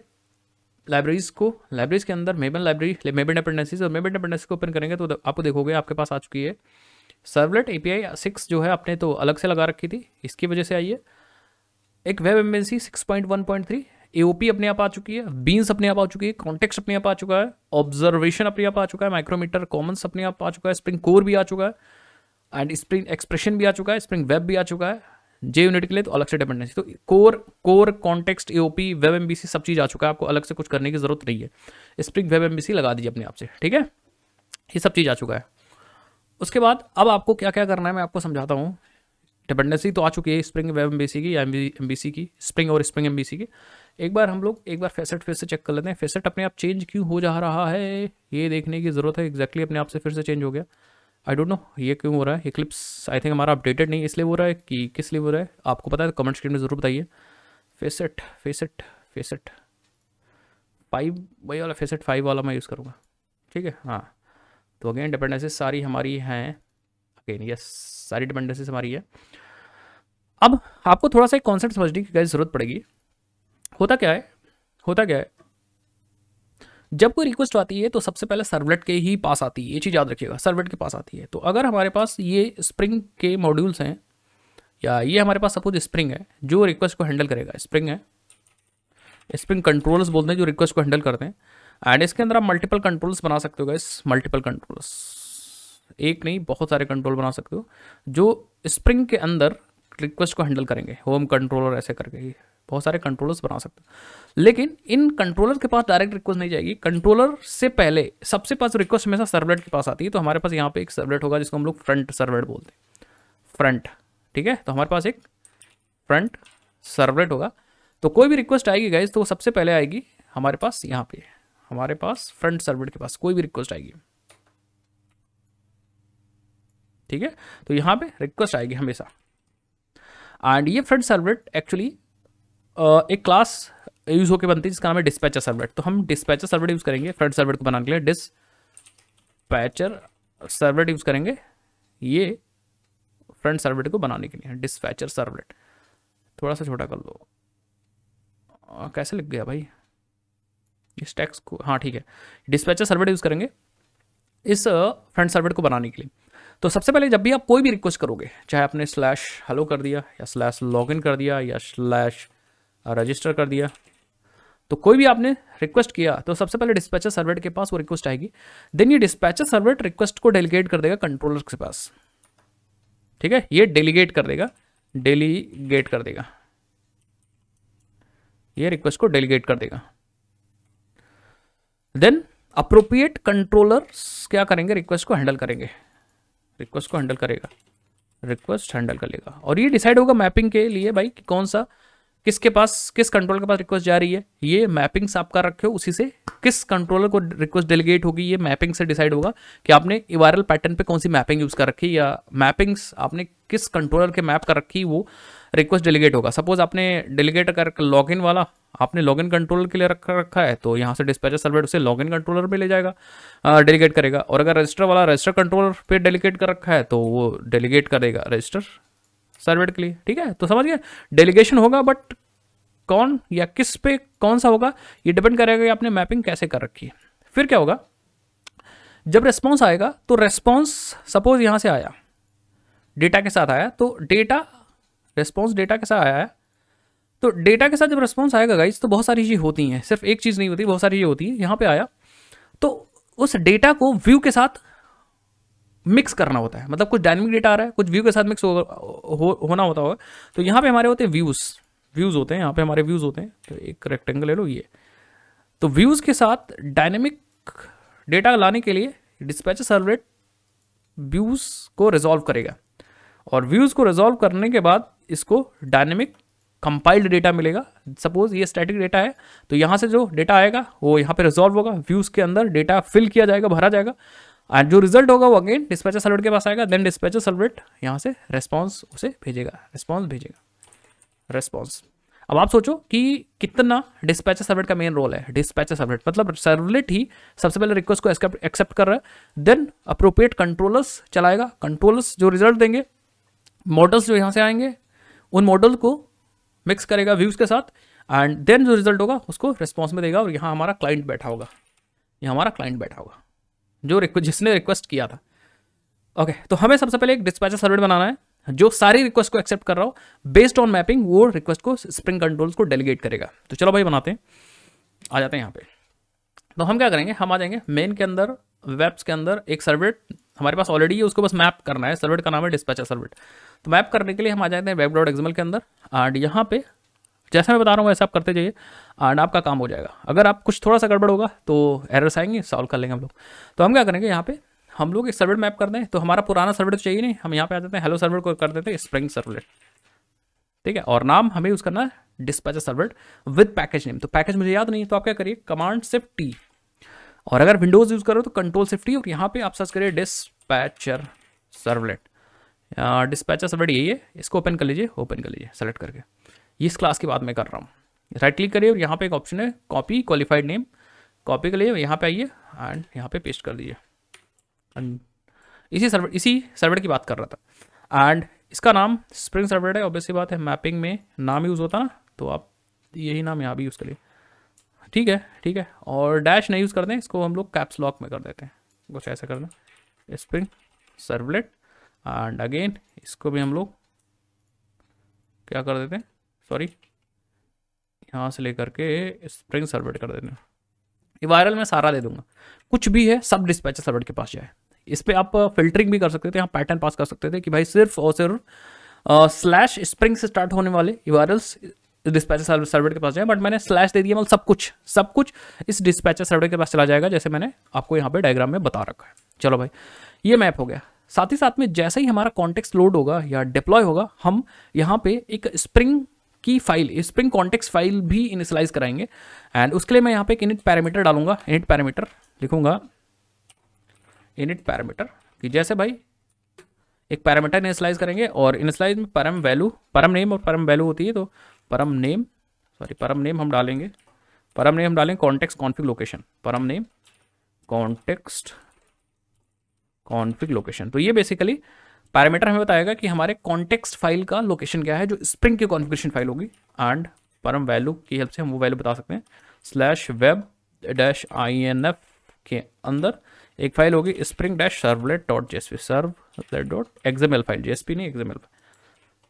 S1: लाइब्रेरीज को लाइब्रेरीज के अंदर मेबन लाइब्रेरी मेबन डिपेंडेंसीज और मेबन डिपेंडेंसी को ओपन करेंगे तो आपको देखोगे आपके पास आ चुकी है सर्वलेट एपीआई सिक्स जो है आपने तो अलग से लगा रखी थी इसकी वजह से आई है एक web MVC six point one point three AOP अपने आप आ चुकी है बीन्स अपने आप आ चुकी है कॉन्टेक्ट अपने आप आ चुका है ऑब्जर्वेशन अपने आप आ चुका है माइक्रोमीटर कॉमन्स अपने आप आ चुका है स्प्रिंग कोर भी आ चुका है एंड स्प्रिंग एक्सप्रेशन भी आ चुका है स्प्रिंग वेब भी आ चुका है जे यूनिट के लिए तो अलग से डिपेंडेंसी तो core core context AOP web MVC सब चीज़ आ चुका है आपको अलग से कुछ करने की जरूरत नहीं है स्प्रिंग वेब एमबीसी लगा दीजिए अपने आप से ठीक है ये सब चीज़ आ चुका है उसके बाद अब आपको क्या क्या करना है मैं आपको समझाता हूँ डिपेंडेंसी तो आ चुकी है स्प्रिंग वेब एम की या एम की स्प्रिंग और स्प्रिंग एम की एक बार हम लोग एक बार फेसेट फिर से चेक कर लेते हैं फेसेट अपने आप चेंज क्यों हो जा रहा है ये देखने की ज़रूरत है एग्जैक्टली अपने आप से फिर से चेंज हो गया आई डोंट नो ये क्यों हो रहा है इक्लिप्स आई थिंक हमारा अपडेटेड नहीं इसलिए हो रहा है कि किस लिए हो रहा है आपको पता है कमेंट स्क्रीन में ज़रूर बताइए फेसेट फेसेट फेसेट फाइव वही वाला फेसेट फाइव वाला मैं यूज़ करूँगा ठीक है हाँ तो अगेन डिपेंडेंसी सारी हमारी हैं अगेन यस सारी डिपेंडेंसीज हमारी है अब आपको थोड़ा सा एक कॉन्सेप्ट समझने की जरूरत पड़ेगी होता क्या है होता क्या है जब कोई रिक्वेस्ट आती है तो सबसे पहले सर्वलेट के ही पास आती है ये चीज़ याद रखिएगा सर्वलेट के पास आती है तो अगर हमारे पास ये स्प्रिंग के मॉड्यूल्स हैं या ये हमारे पास सपोज स्प्रिंग है जो रिक्वेस्ट को हैंडल करेगा स्प्रिंग है स्प्रिंग कंट्रोल्स बोलते हैं जो रिक्वेस्ट को हैंडल करते हैं एंड इसके अंदर आप मल्टीपल कंट्रोल्स बना सकते हो गाइस मल्टीपल कंट्रोल्स एक नहीं बहुत सारे कंट्रोल बना सकते हो जो स्प्रिंग के अंदर रिक्वेस्ट को हैंडल करेंगे होम कंट्रोलर ऐसे करके बहुत सारे कंट्रोलर्स बना सकते हैं लेकिन इन कंट्रोलर के पास डायरेक्ट रिक्वेस्ट नहीं जाएगी कंट्रोलर से पहले सबसे पास रिक्वेस्ट हमेशा सर्वलेट के पास आती है तो हमारे पास यहाँ पे एक सर्वलेट होगा जिसको हम लोग फ्रंट सर्वलेट बोलते हैं फ्रंट ठीक है तो हमारे पास एक फ्रंट सर्वलेट होगा तो कोई भी रिक्वेस्ट आएगी गाइज तो सबसे पहले आएगी हमारे पास यहाँ पे हमारे पास फ्रंट सर्वलेट के पास कोई भी रिक्वेस्ट आएगी ठीक है तो यहाँ पे रिक्वेस्ट आएगी हमेशा एंड ये फ्रेंड सर्वलेट एक्चुअली एक क्लास यूज़ होकर बनती है जिसका नाम है डिस्पैचर सर्वलेट तो हम डिस्पैचर सर्वलेट यूज़ करेंगे फ्रेंड सर्वलेट को बनाने के लिए डिस्पैचर सर्वलेट यूज़ करेंगे ये फ्रंट सर्वलेट को बनाने के लिए डिस्पैचर सर्वलेट थोड़ा सा छोटा कर लो कैसे लग गया भाई इस टैक्स को हाँ ठीक है डिस्पैचर सर्वलेट यूज़ करेंगे इस फ्रंट uh, सर्वलेट को बनाने के लिए तो सबसे पहले जब भी आप कोई भी रिक्वेस्ट करोगे चाहे आपने स्लैश हेलो कर दिया या स्लैश लॉग कर दिया या स्लैश रजिस्टर कर दिया तो कोई भी आपने रिक्वेस्ट किया तो सबसे पहले डिस्पैचर सर्वेट के पास वो रिक्वेस्ट आएगी देन ये डिस्पैचर सर्वेट रिक्वेस्ट को डेलीगेट कर देगा कंट्रोलर के पास ठीक है ये डेलीगेट कर देगा डेलीगेट कर देगा ये रिक्वेस्ट को डेलीगेट कर देगा देन अप्रोप्रिएट कंट्रोलर क्या करेंगे रिक्वेस्ट को हैंडल करेंगे रिक्वेस्ट को हैंडल करेगा रिक्वेस्ट हैंडल कर लेगा और ये डिसाइड होगा मैपिंग के लिए भाई कि कौन सा किसके पास किस कंट्रोल के पास रिक्वेस्ट जा रही है ये मैपिंग्स आप कर रखे हो उसी से किस कंट्रोलर को रिक्वेस्ट डेलीगेट होगी ये मैपिंग से डिसाइड होगा कि आपने वायरल पैटर्न पे कौन सी मैपिंग यूज़ कर रखी या मैपिंग्स आपने किस कंट्रोलर के मैप कर रखी वो रिक्वेस्ट डेलीगेट होगा सपोज आपने डेलीगेट कर लॉगिन वाला आपने लॉगिन कंट्रोलर के लिए रख रखा है तो यहाँ से डिस्पैचर सर्वर उसे लॉगिन कंट्रोलर पर ले जाएगा डेलीगेट करेगा और अगर रजिस्टर वाला रजिस्टर कंट्रोलर पे डेलीगेट कर रखा है तो वो डेलीगेट करेगा रजिस्टर सर्वेट के लिए ठीक है तो समझ गए डेलीगेशन होगा बट कौन या किस पे कौन सा होगा ये डिपेंड करेगा कि आपने मैपिंग कैसे कर रखी है फिर क्या होगा जब रेस्पॉन्स आएगा तो रेस्पॉन्स सपोज यहाँ से आया डेटा के साथ आया तो डेटा रेस्पॉन्स डेटा कैसा आया है तो डेटा के साथ जब रेस्पॉन्स आएगा गाइज तो बहुत सारी चीज़ होती हैं सिर्फ एक चीज़ नहीं होती बहुत सारी चीज़ होती है यहाँ पे आया तो उस डेटा को व्यू के साथ मिक्स करना होता है मतलब कुछ डायनेमिक डेटा आ रहा है कुछ व्यू के साथ मिक्स हो, हो, होना होता होगा तो यहाँ पे हमारे होते हैं व्यूज़ व्यूज़ होते हैं यहाँ पे हमारे व्यूज़ होते हैं तो एक रेक्टेंगल ले लो ये तो व्यूज़ के साथ डायनेमिक डेटा लाने के लिए डिस्पैच सर्वरेट व्यूज़ को रिजॉल्व करेगा और व्यूज़ को रिजॉल्व करने के बाद इसको डायनेमिक कंपाइल्ड डेटा मिलेगा सपोज ये स्टैटिक डेटा है तो यहाँ से जो डेटा आएगा वो यहाँ पे रिजॉल्व होगा व्यूज़ के अंदर डेटा फिल किया जाएगा भरा जाएगा एंड जो रिजल्ट होगा वो अगेन डिस्पैचर सर्वेट के पास आएगा देन डिस्पैचर सर्वेट यहाँ से रेस्पॉन्स उसे भेजेगा रिस्पॉन्स भेजेगा रेस्पॉन्स अब आप सोचो कि कितना डिस्पैचर सर्वेट का मेन रोल है डिस्पैचर सर्वेट मतलब सर्वलेट ही सबसे पहले रिक्वेस्ट को एक्सेप्ट कर रहा है देन अप्रोप्रिएट कंट्रोलर्स चलाएगा कंट्रोलर्स जो रिजल्ट देंगे मॉडल्स जो यहाँ से आएंगे उन मॉडल को मिक्स करेगा व्यूज़ के साथ एंड देन जो रिजल्ट होगा उसको रिस्पॉन्स में देगा और यहाँ हमारा क्लाइंट बैठा होगा यहाँ हमारा क्लाइंट बैठा होगा जो रिक्वेस्ट जिसने रिक्वेस्ट किया था ओके okay, तो हमें सबसे पहले एक डिस्पैचर सर्वेट बनाना है जो सारी रिक्वेस्ट को एक्सेप्ट कर रहा हो बेस्ड ऑन मैपिंग वो रिक्वेस्ट को स्प्रिंग कंट्रोल्स को डेलीगेट करेगा तो चलो भाई बनाते हैं आ जाते हैं यहाँ पे तो हम क्या करेंगे हम आ जाएंगे मेन के अंदर वेब्स के अंदर एक सर्वेट हमारे पास ऑलरेडी है उसको बस मैप करना है सर्वेट का नाम है डिस्पैचर सर्वेट तो मैप करने के लिए हम आ जाते हैं वेब डॉट एक्जमल के अंदर एंड यहाँ पे जैसा मैं बता रहा हूँ वैसा आप करते जाइए एंड आपका काम हो जाएगा अगर आप कुछ थोड़ा सा गड़बड़ होगा तो एरर्स आएंगे सॉल्व कर लेंगे हम लोग तो हम क्या करेंगे यहाँ पे हम लोग एक सर्वेट मैप कर दें तो हमारा पुराना सर्वेट तो चाहिए नहीं हम यहाँ पे आ जाते हैं हेलो सर्वेट को कर देते हैं स्प्रिंग सर्वेट ठीक है और नाम हमें यूज़ करना है dispatcher servlet with package name तो पैकेज मुझे याद नहीं तो आप क्या करिए कमांड सिर्फ टी और अगर विंडोज़ यूज़ करो तो कंट्रोल सिफ्टी और यहाँ पे आप सर्च करिए डिस्पैचर सर्वलेट डिस्पैचर सर्वलेट यही है इसको ओपन कर लीजिए ओपन कर लीजिए सेलेक्ट करके इस क्लास के बाद मैं कर रहा हूँ राइट क्लिक करिए और यहाँ पे एक ऑप्शन है कॉपी क्वालिफाइड नेम कॉपी कर लीजिए यहाँ पे आइए एंड यहाँ पे पेस्ट कर दीजिए एंड इसी सर्वर इसी सर्वर की बात कर रहा था एंड इसका नाम स्प्रिंग सर्वर है ऑब्वियसली बात है मैपिंग में नाम यूज़ होता ना तो आप यही नाम यहाँ भी यूज़ करिए ठीक है ठीक है और डैश नहीं यूज़ करते हैं इसको हम लोग कैप्स लॉक में कर देते हैं कुछ ऐसा कर लें स्प्रिंग सर्वलेट एंड अगेन इसको भी हम लोग क्या कर देते हैं सॉरी यहाँ से लेकर के स्प्रिंग सर्वलेट कर देते हैं ये वायरल मैं सारा दे दूंगा कुछ भी है सब डिस्पैचर सर्वलेट के पास जाए इस पर आप फिल्टरिंग uh, भी कर सकते थे यहाँ पैटर्न पास कर सकते थे कि भाई सिर्फ और सिर्फ स्लैश uh, स्प्रिंग से स्टार्ट होने वाले वायरल्स डिस्पैचर सर्वर के पास जाए बट मैंने स्लैश दे दिया मतलब सब कुछ सब कुछ इस डिस्पैचर सर्वर के पास चला जाएगा जैसे मैंने आपको यहाँ पे डायग्राम में बता रखा है चलो भाई ये मैप हो गया साथ ही साथ में जैसे ही हमारा कॉन्टेक्स लोड होगा या डिप्लॉय होगा हम यहाँ पे एक स्प्रिंग की फाइल स्प्रिंग कॉन्टेक्स फाइल भी इनिशलाइज कराएंगे एंड उसके लिए मैं यहाँ पे एक इनिट पैरामीटर डालूंगा इनिट पैरामीटर लिखूंगा इनिट पैरामीटर कि जैसे भाई एक पैरामीटर इनिशलाइज करेंगे और इनिशलाइज में परम वैल्यू परम नेम और परम वैल्यू होती है तो परम नेम सॉरी परम नेम हम डालेंगे परम नेम हम डालेंगे context config location param name context config location तो ये बेसिकली पैरामीटर हमें बताएगा कि हमारे कॉन्टेक्स्ट फाइल का लोकेशन क्या है जो स्प्रिंग की कॉन्फिग्रेशन फाइल होगी एंड परम वैल्यू की हेल्प से हम वो वैल्यू बता सकते हैं slash web dash I N F के अंदर एक फाइल होगी spring dash servlet dot JSP servlet dot XML file JSP नहीं एक्सएमएल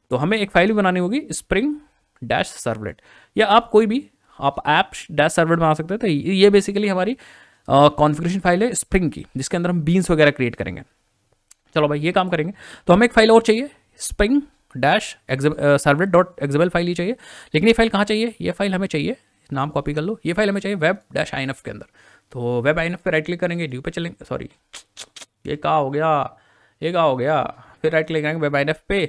S1: तो हमें एक फाइल बनानी होगी स्प्रिंग डैश सर्वलेट या आप कोई भी आप ऐप डैश सर्वलेट बना सकते थे तो ये बेसिकली हमारी कॉन्फिग्रेशन फाइल है स्प्रिंग की जिसके अंदर हम बीन्स वगैरह क्रिएट करेंगे चलो भाई ये काम करेंगे तो हमें एक फाइल और चाहिए spring dash servlet dot XML file ही चाहिए लेकिन ये फाइल कहाँ चाहिए ये फाइल हमें चाहिए नाम कॉपी कर लो ये फाइल हमें चाहिए वेब डैश आई के अंदर तो वेब आई पे राइट क्लिक करेंगे ड्यू पे चलेंगे सॉरी ये कहा हो गया ये कहा हो गया फिर राइट क्लिक करेंगे वेब आई पे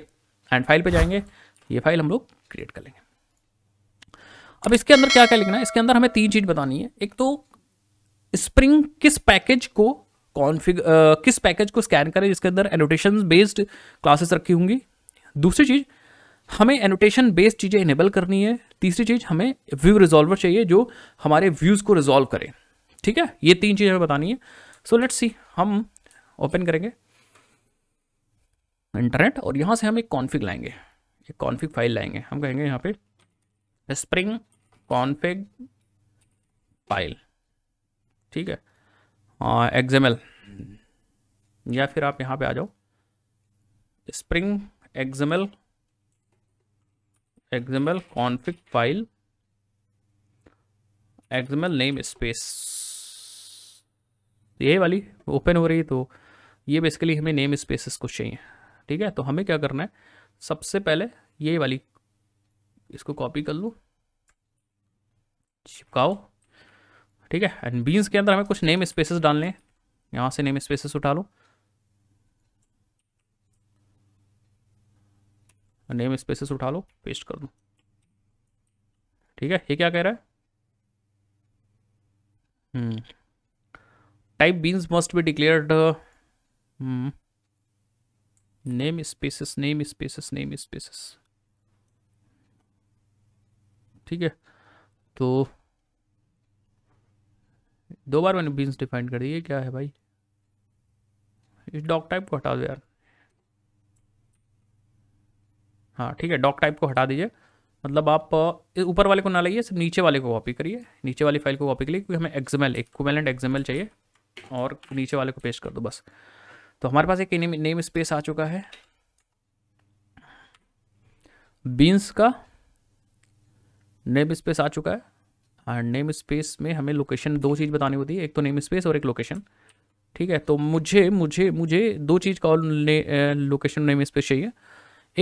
S1: एंड फाइल पे जाएंगे ये फाइल हम लोग क्रिएट कर लेंगे अब इसके अंदर क्या क्या लिखना है इसके अंदर हमें तीन चीज बतानी है एक तो स्प्रिंग किस पैकेज को कॉन्फिग किस पैकेज को स्कैन करें जिसके अंदर एनोटेशन बेस्ड क्लासेस रखी होंगी दूसरी चीज हमें एनोटेशन बेस्ड चीज़ें इनेबल करनी है तीसरी चीज़ हमें व्यू रिजॉल्वर चाहिए जो हमारे व्यूज़ को रिजॉल्व करें ठीक है ये तीन चीज़ें हमें बतानी है सो लेट्स सी हम ओपन करेंगे इंटरनेट और यहां से हम एक कॉन्फिग लाएंगे एक कॉन्फिग फाइल लाएंगे हम कहेंगे यहाँ पे स्प्रिंग कॉन्फिग फाइल ठीक है एक्जमल या फिर आप यहाँ पे आ जाओ spring XML XML config file XML name space ये वाली ओपन हो रही है तो ये बेसिकली हमें नेम स्पेसिस कुछ चाहिए ठीक है तो हमें क्या करना है सबसे पहले ये वाली इसको कॉपी कर लूँ चिपकाओ ठीक है एंड बीन्स के अंदर हमें कुछ नेम स्पेसेस डालने हैं यहाँ से नेम स्पेसेस उठा लो नेम स्पेसेस उठा लो पेस्ट कर दूँ ठीक है ये क्या कह रहा है type beans must be declared name spaces name spaces name spaces ठीक है तो दो बार मैंने बीन्स डिफाइन कर दिए क्या है भाई इस डॉक टाइप को हटा दो यार हाँ ठीक है डॉक टाइप को हटा दीजिए मतलब आप ऊपर वाले को ना लाइए सिर्फ नीचे वाले को कॉपी करिए नीचे वाली फाइल को कॉपी करिए क्योंकि हमें एक्जमेल एक कुमेलेंट एक्सएमएल चाहिए और नीचे वाले को पेस्ट कर दो बस तो हमारे पास एक नेम, नेम स्पेस आ चुका है बीन्स का नेम स्पेस आ चुका है और नेम स्पेस में हमें लोकेशन दो चीज़ बतानी होती है एक तो नेम स्पेस और एक लोकेशन ठीक है तो मुझे मुझे मुझे दो चीज़ का और ने, लोकेशन नेम स्पेस चाहिए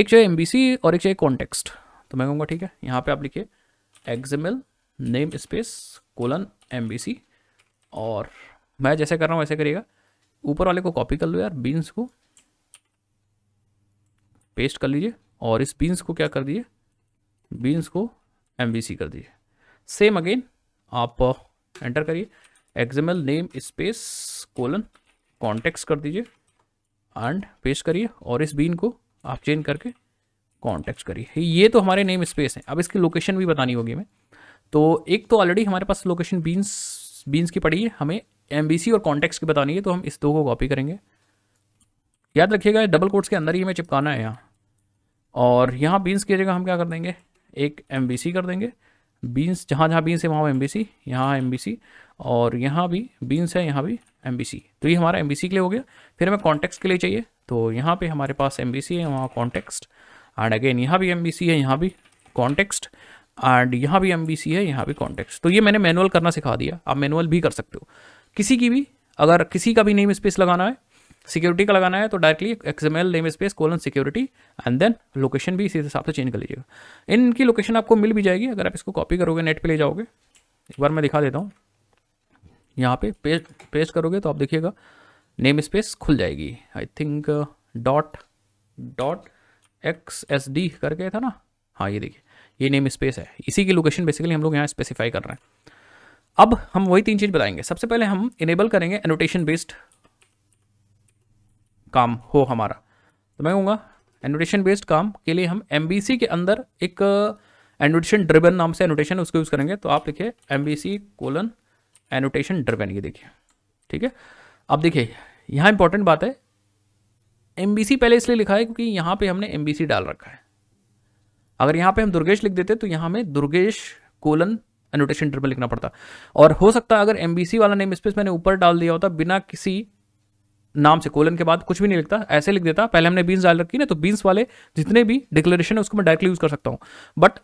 S1: एक चाहिए एम और एक चाहिए कॉन्टेक्स्ट तो मैं कहूँगा ठीक है यहाँ पे आप लिखिए XML name space colon M और मैं जैसे कर रहा हूँ वैसे करिएगा ऊपर वाले को कॉपी कर लो यार बीन्स को पेस्ट कर लीजिए और इस बीन्स को क्या कर दिए बीन्स को एम uh, कर दीजिए सेम अगेन आप एंटर करिए XML name space colon context कर दीजिए एंड पेस्ट करिए और इस बीन को आप चेंज करके कॉन्टेक्स करिए ये तो हमारे नेम स्पेस हैं अब इसकी लोकेशन भी बतानी होगी हमें तो एक तो ऑलरेडी हमारे पास लोकेशन बीन्स बीन्स की पड़ी है हमें एम और कॉन्टेक्स की बतानी है तो हम इस दो को कॉपी करेंगे याद रखिएगा डबल कोर्ट्स के अंदर ही हमें चिपकाना है यहाँ और यहाँ बीन्स की जगह हम क्या कर देंगे एक एम कर देंगे बीन्स जहाँ जहाँ बीन्स है वहाँ एम बी सी यहाँ एम बी सी और यहाँ भी बीन्स है यहाँ भी एम बी सी तो ये हमारा एम बी सी के लिए हो गया फिर हमें कॉन्टेक्स्ट के लिए चाहिए तो यहाँ पे हमारे पास एम बी सी है वहाँ कॉन्टेक्स्ट एंड अगेन यहाँ भी एम बी सी है यहाँ भी कॉन्टेक्स्ट एंड यहाँ भी एम बी सी है यहाँ भी कॉन्टेक्स्ट तो ये मैंने मैनुअल करना सिखा दिया आप मैनुअल भी कर सकते हो किसी की भी अगर किसी का भी नेम स्पेस लगाना है सिक्योरिटी का लगाना है तो directly XML name space colon security and then location भी इसी हिसाब से चेंज कर लीजिएगा इनकी लोकेशन आपको मिल भी जाएगी अगर आप इसको कॉपी करोगे नेट पे ले जाओगे एक बार मैं दिखा देता हूँ यहाँ पे पेस्ट पेस्ट करोगे तो आप देखिएगा नेम स्पेस खुल जाएगी I think dot dot X S D करके था ना हाँ ये देखिए ये नेम स्पेस है इसी की लोकेशन बेसिकली हम लोग यहाँ स्पेसिफाई कर रहे हैं अब हम वही तीन चीज बताएंगे सबसे पहले हम इनेबल करेंगे एनोटेशन बेस्ड काम हो हमारा तो मैं कहूँगा एनोटेशन बेस्ड काम के लिए हम एम के अंदर एक एनोटेशन uh, ड्रिबन नाम से एनोटेशन उसको यूज़ करेंगे तो आप लिखिए एम कोलन एनोटेशन ड्रिबन ये देखिए ठीक है अब देखिए यहाँ इंपॉर्टेंट बात है एम पहले इसलिए लिखा है क्योंकि यहाँ पे हमने एम डाल रखा है अगर यहाँ पे हम दुर्गेश लिख देते तो यहाँ में दुर्गेश कोलन एनोटेशन ट्रिपल लिखना पड़ता और हो सकता है अगर एम वाला नेम स्पेस मैंने ऊपर डाल दिया होता बिना किसी नाम से कोलन के बाद कुछ भी नहीं लिखता ऐसे लिख देता पहले हमने बीन्स डाल रखी ना तो बीन्स वाले जितने भी डिक्लेरेशन है उसको मैं डायरेक्टली यूज़ कर सकता हूँ बट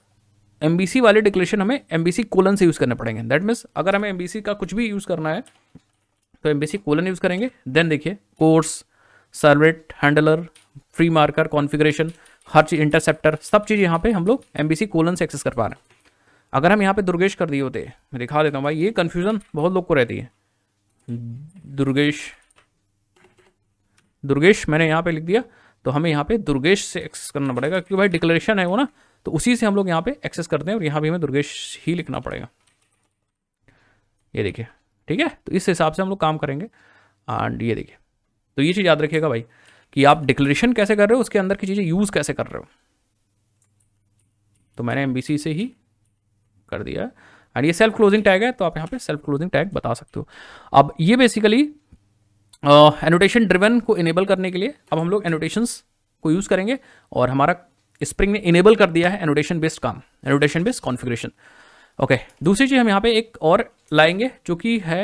S1: एम वाले डिक्लेरेशन हमें एम कोलन से यूज़ करने पड़ेंगे दैट मीन्स अगर हमें एम का कुछ भी यूज़ करना है तो एम कोलन यूज़ करेंगे देन देखिए cors servlet handler free marker configuration हर चीज़ इंटरसेप्टर सब चीज़ यहाँ पे हम लोग एम कोलन से एक्सेस कर पा रहे हैं अगर हम यहाँ पे दुर्गेश कर दिए होते मैं दिखा देता हूँ भाई ये कन्फ्यूज़न बहुत लोग को रहती है दुर्गेश दुर्गेश मैंने यहाँ पे लिख दिया तो हमें यहाँ पे दुर्गेश से एक्सेस करना पड़ेगा क्योंकि भाई डिक्लेरेशन है वो ना तो उसी से हम लोग यहाँ पे एक्सेस करते हैं और यहाँ भी हमें दुर्गेश ही लिखना पड़ेगा ये देखिए ठीक है तो इस हिसाब से हम लोग काम करेंगे एंड ये देखिए तो ये चीज़ याद रखिएगा भाई कि आप डिक्लेरेशन कैसे कर रहे हो उसके अंदर की चीज़ें यूज़ कैसे कर रहे हो तो मैंने एम से ही कर दिया एंड ये सेल्फ क्लोजिंग टैग है तो आप यहाँ पे सेल्फ क्लोजिंग टैग बता सकते हो अब ये बेसिकली एनोटेशन ड्रिवन को इनेबल करने के लिए अब हम लोग एनोटेशंस को यूज़ करेंगे और हमारा स्प्रिंग ने इनेबल कर दिया है एनोटेशन बेस्ड काम एनोटेशन बेस्ड कॉन्फिग्रेशन ओके दूसरी चीज़ हम यहाँ पे एक और लाएंगे जो कि है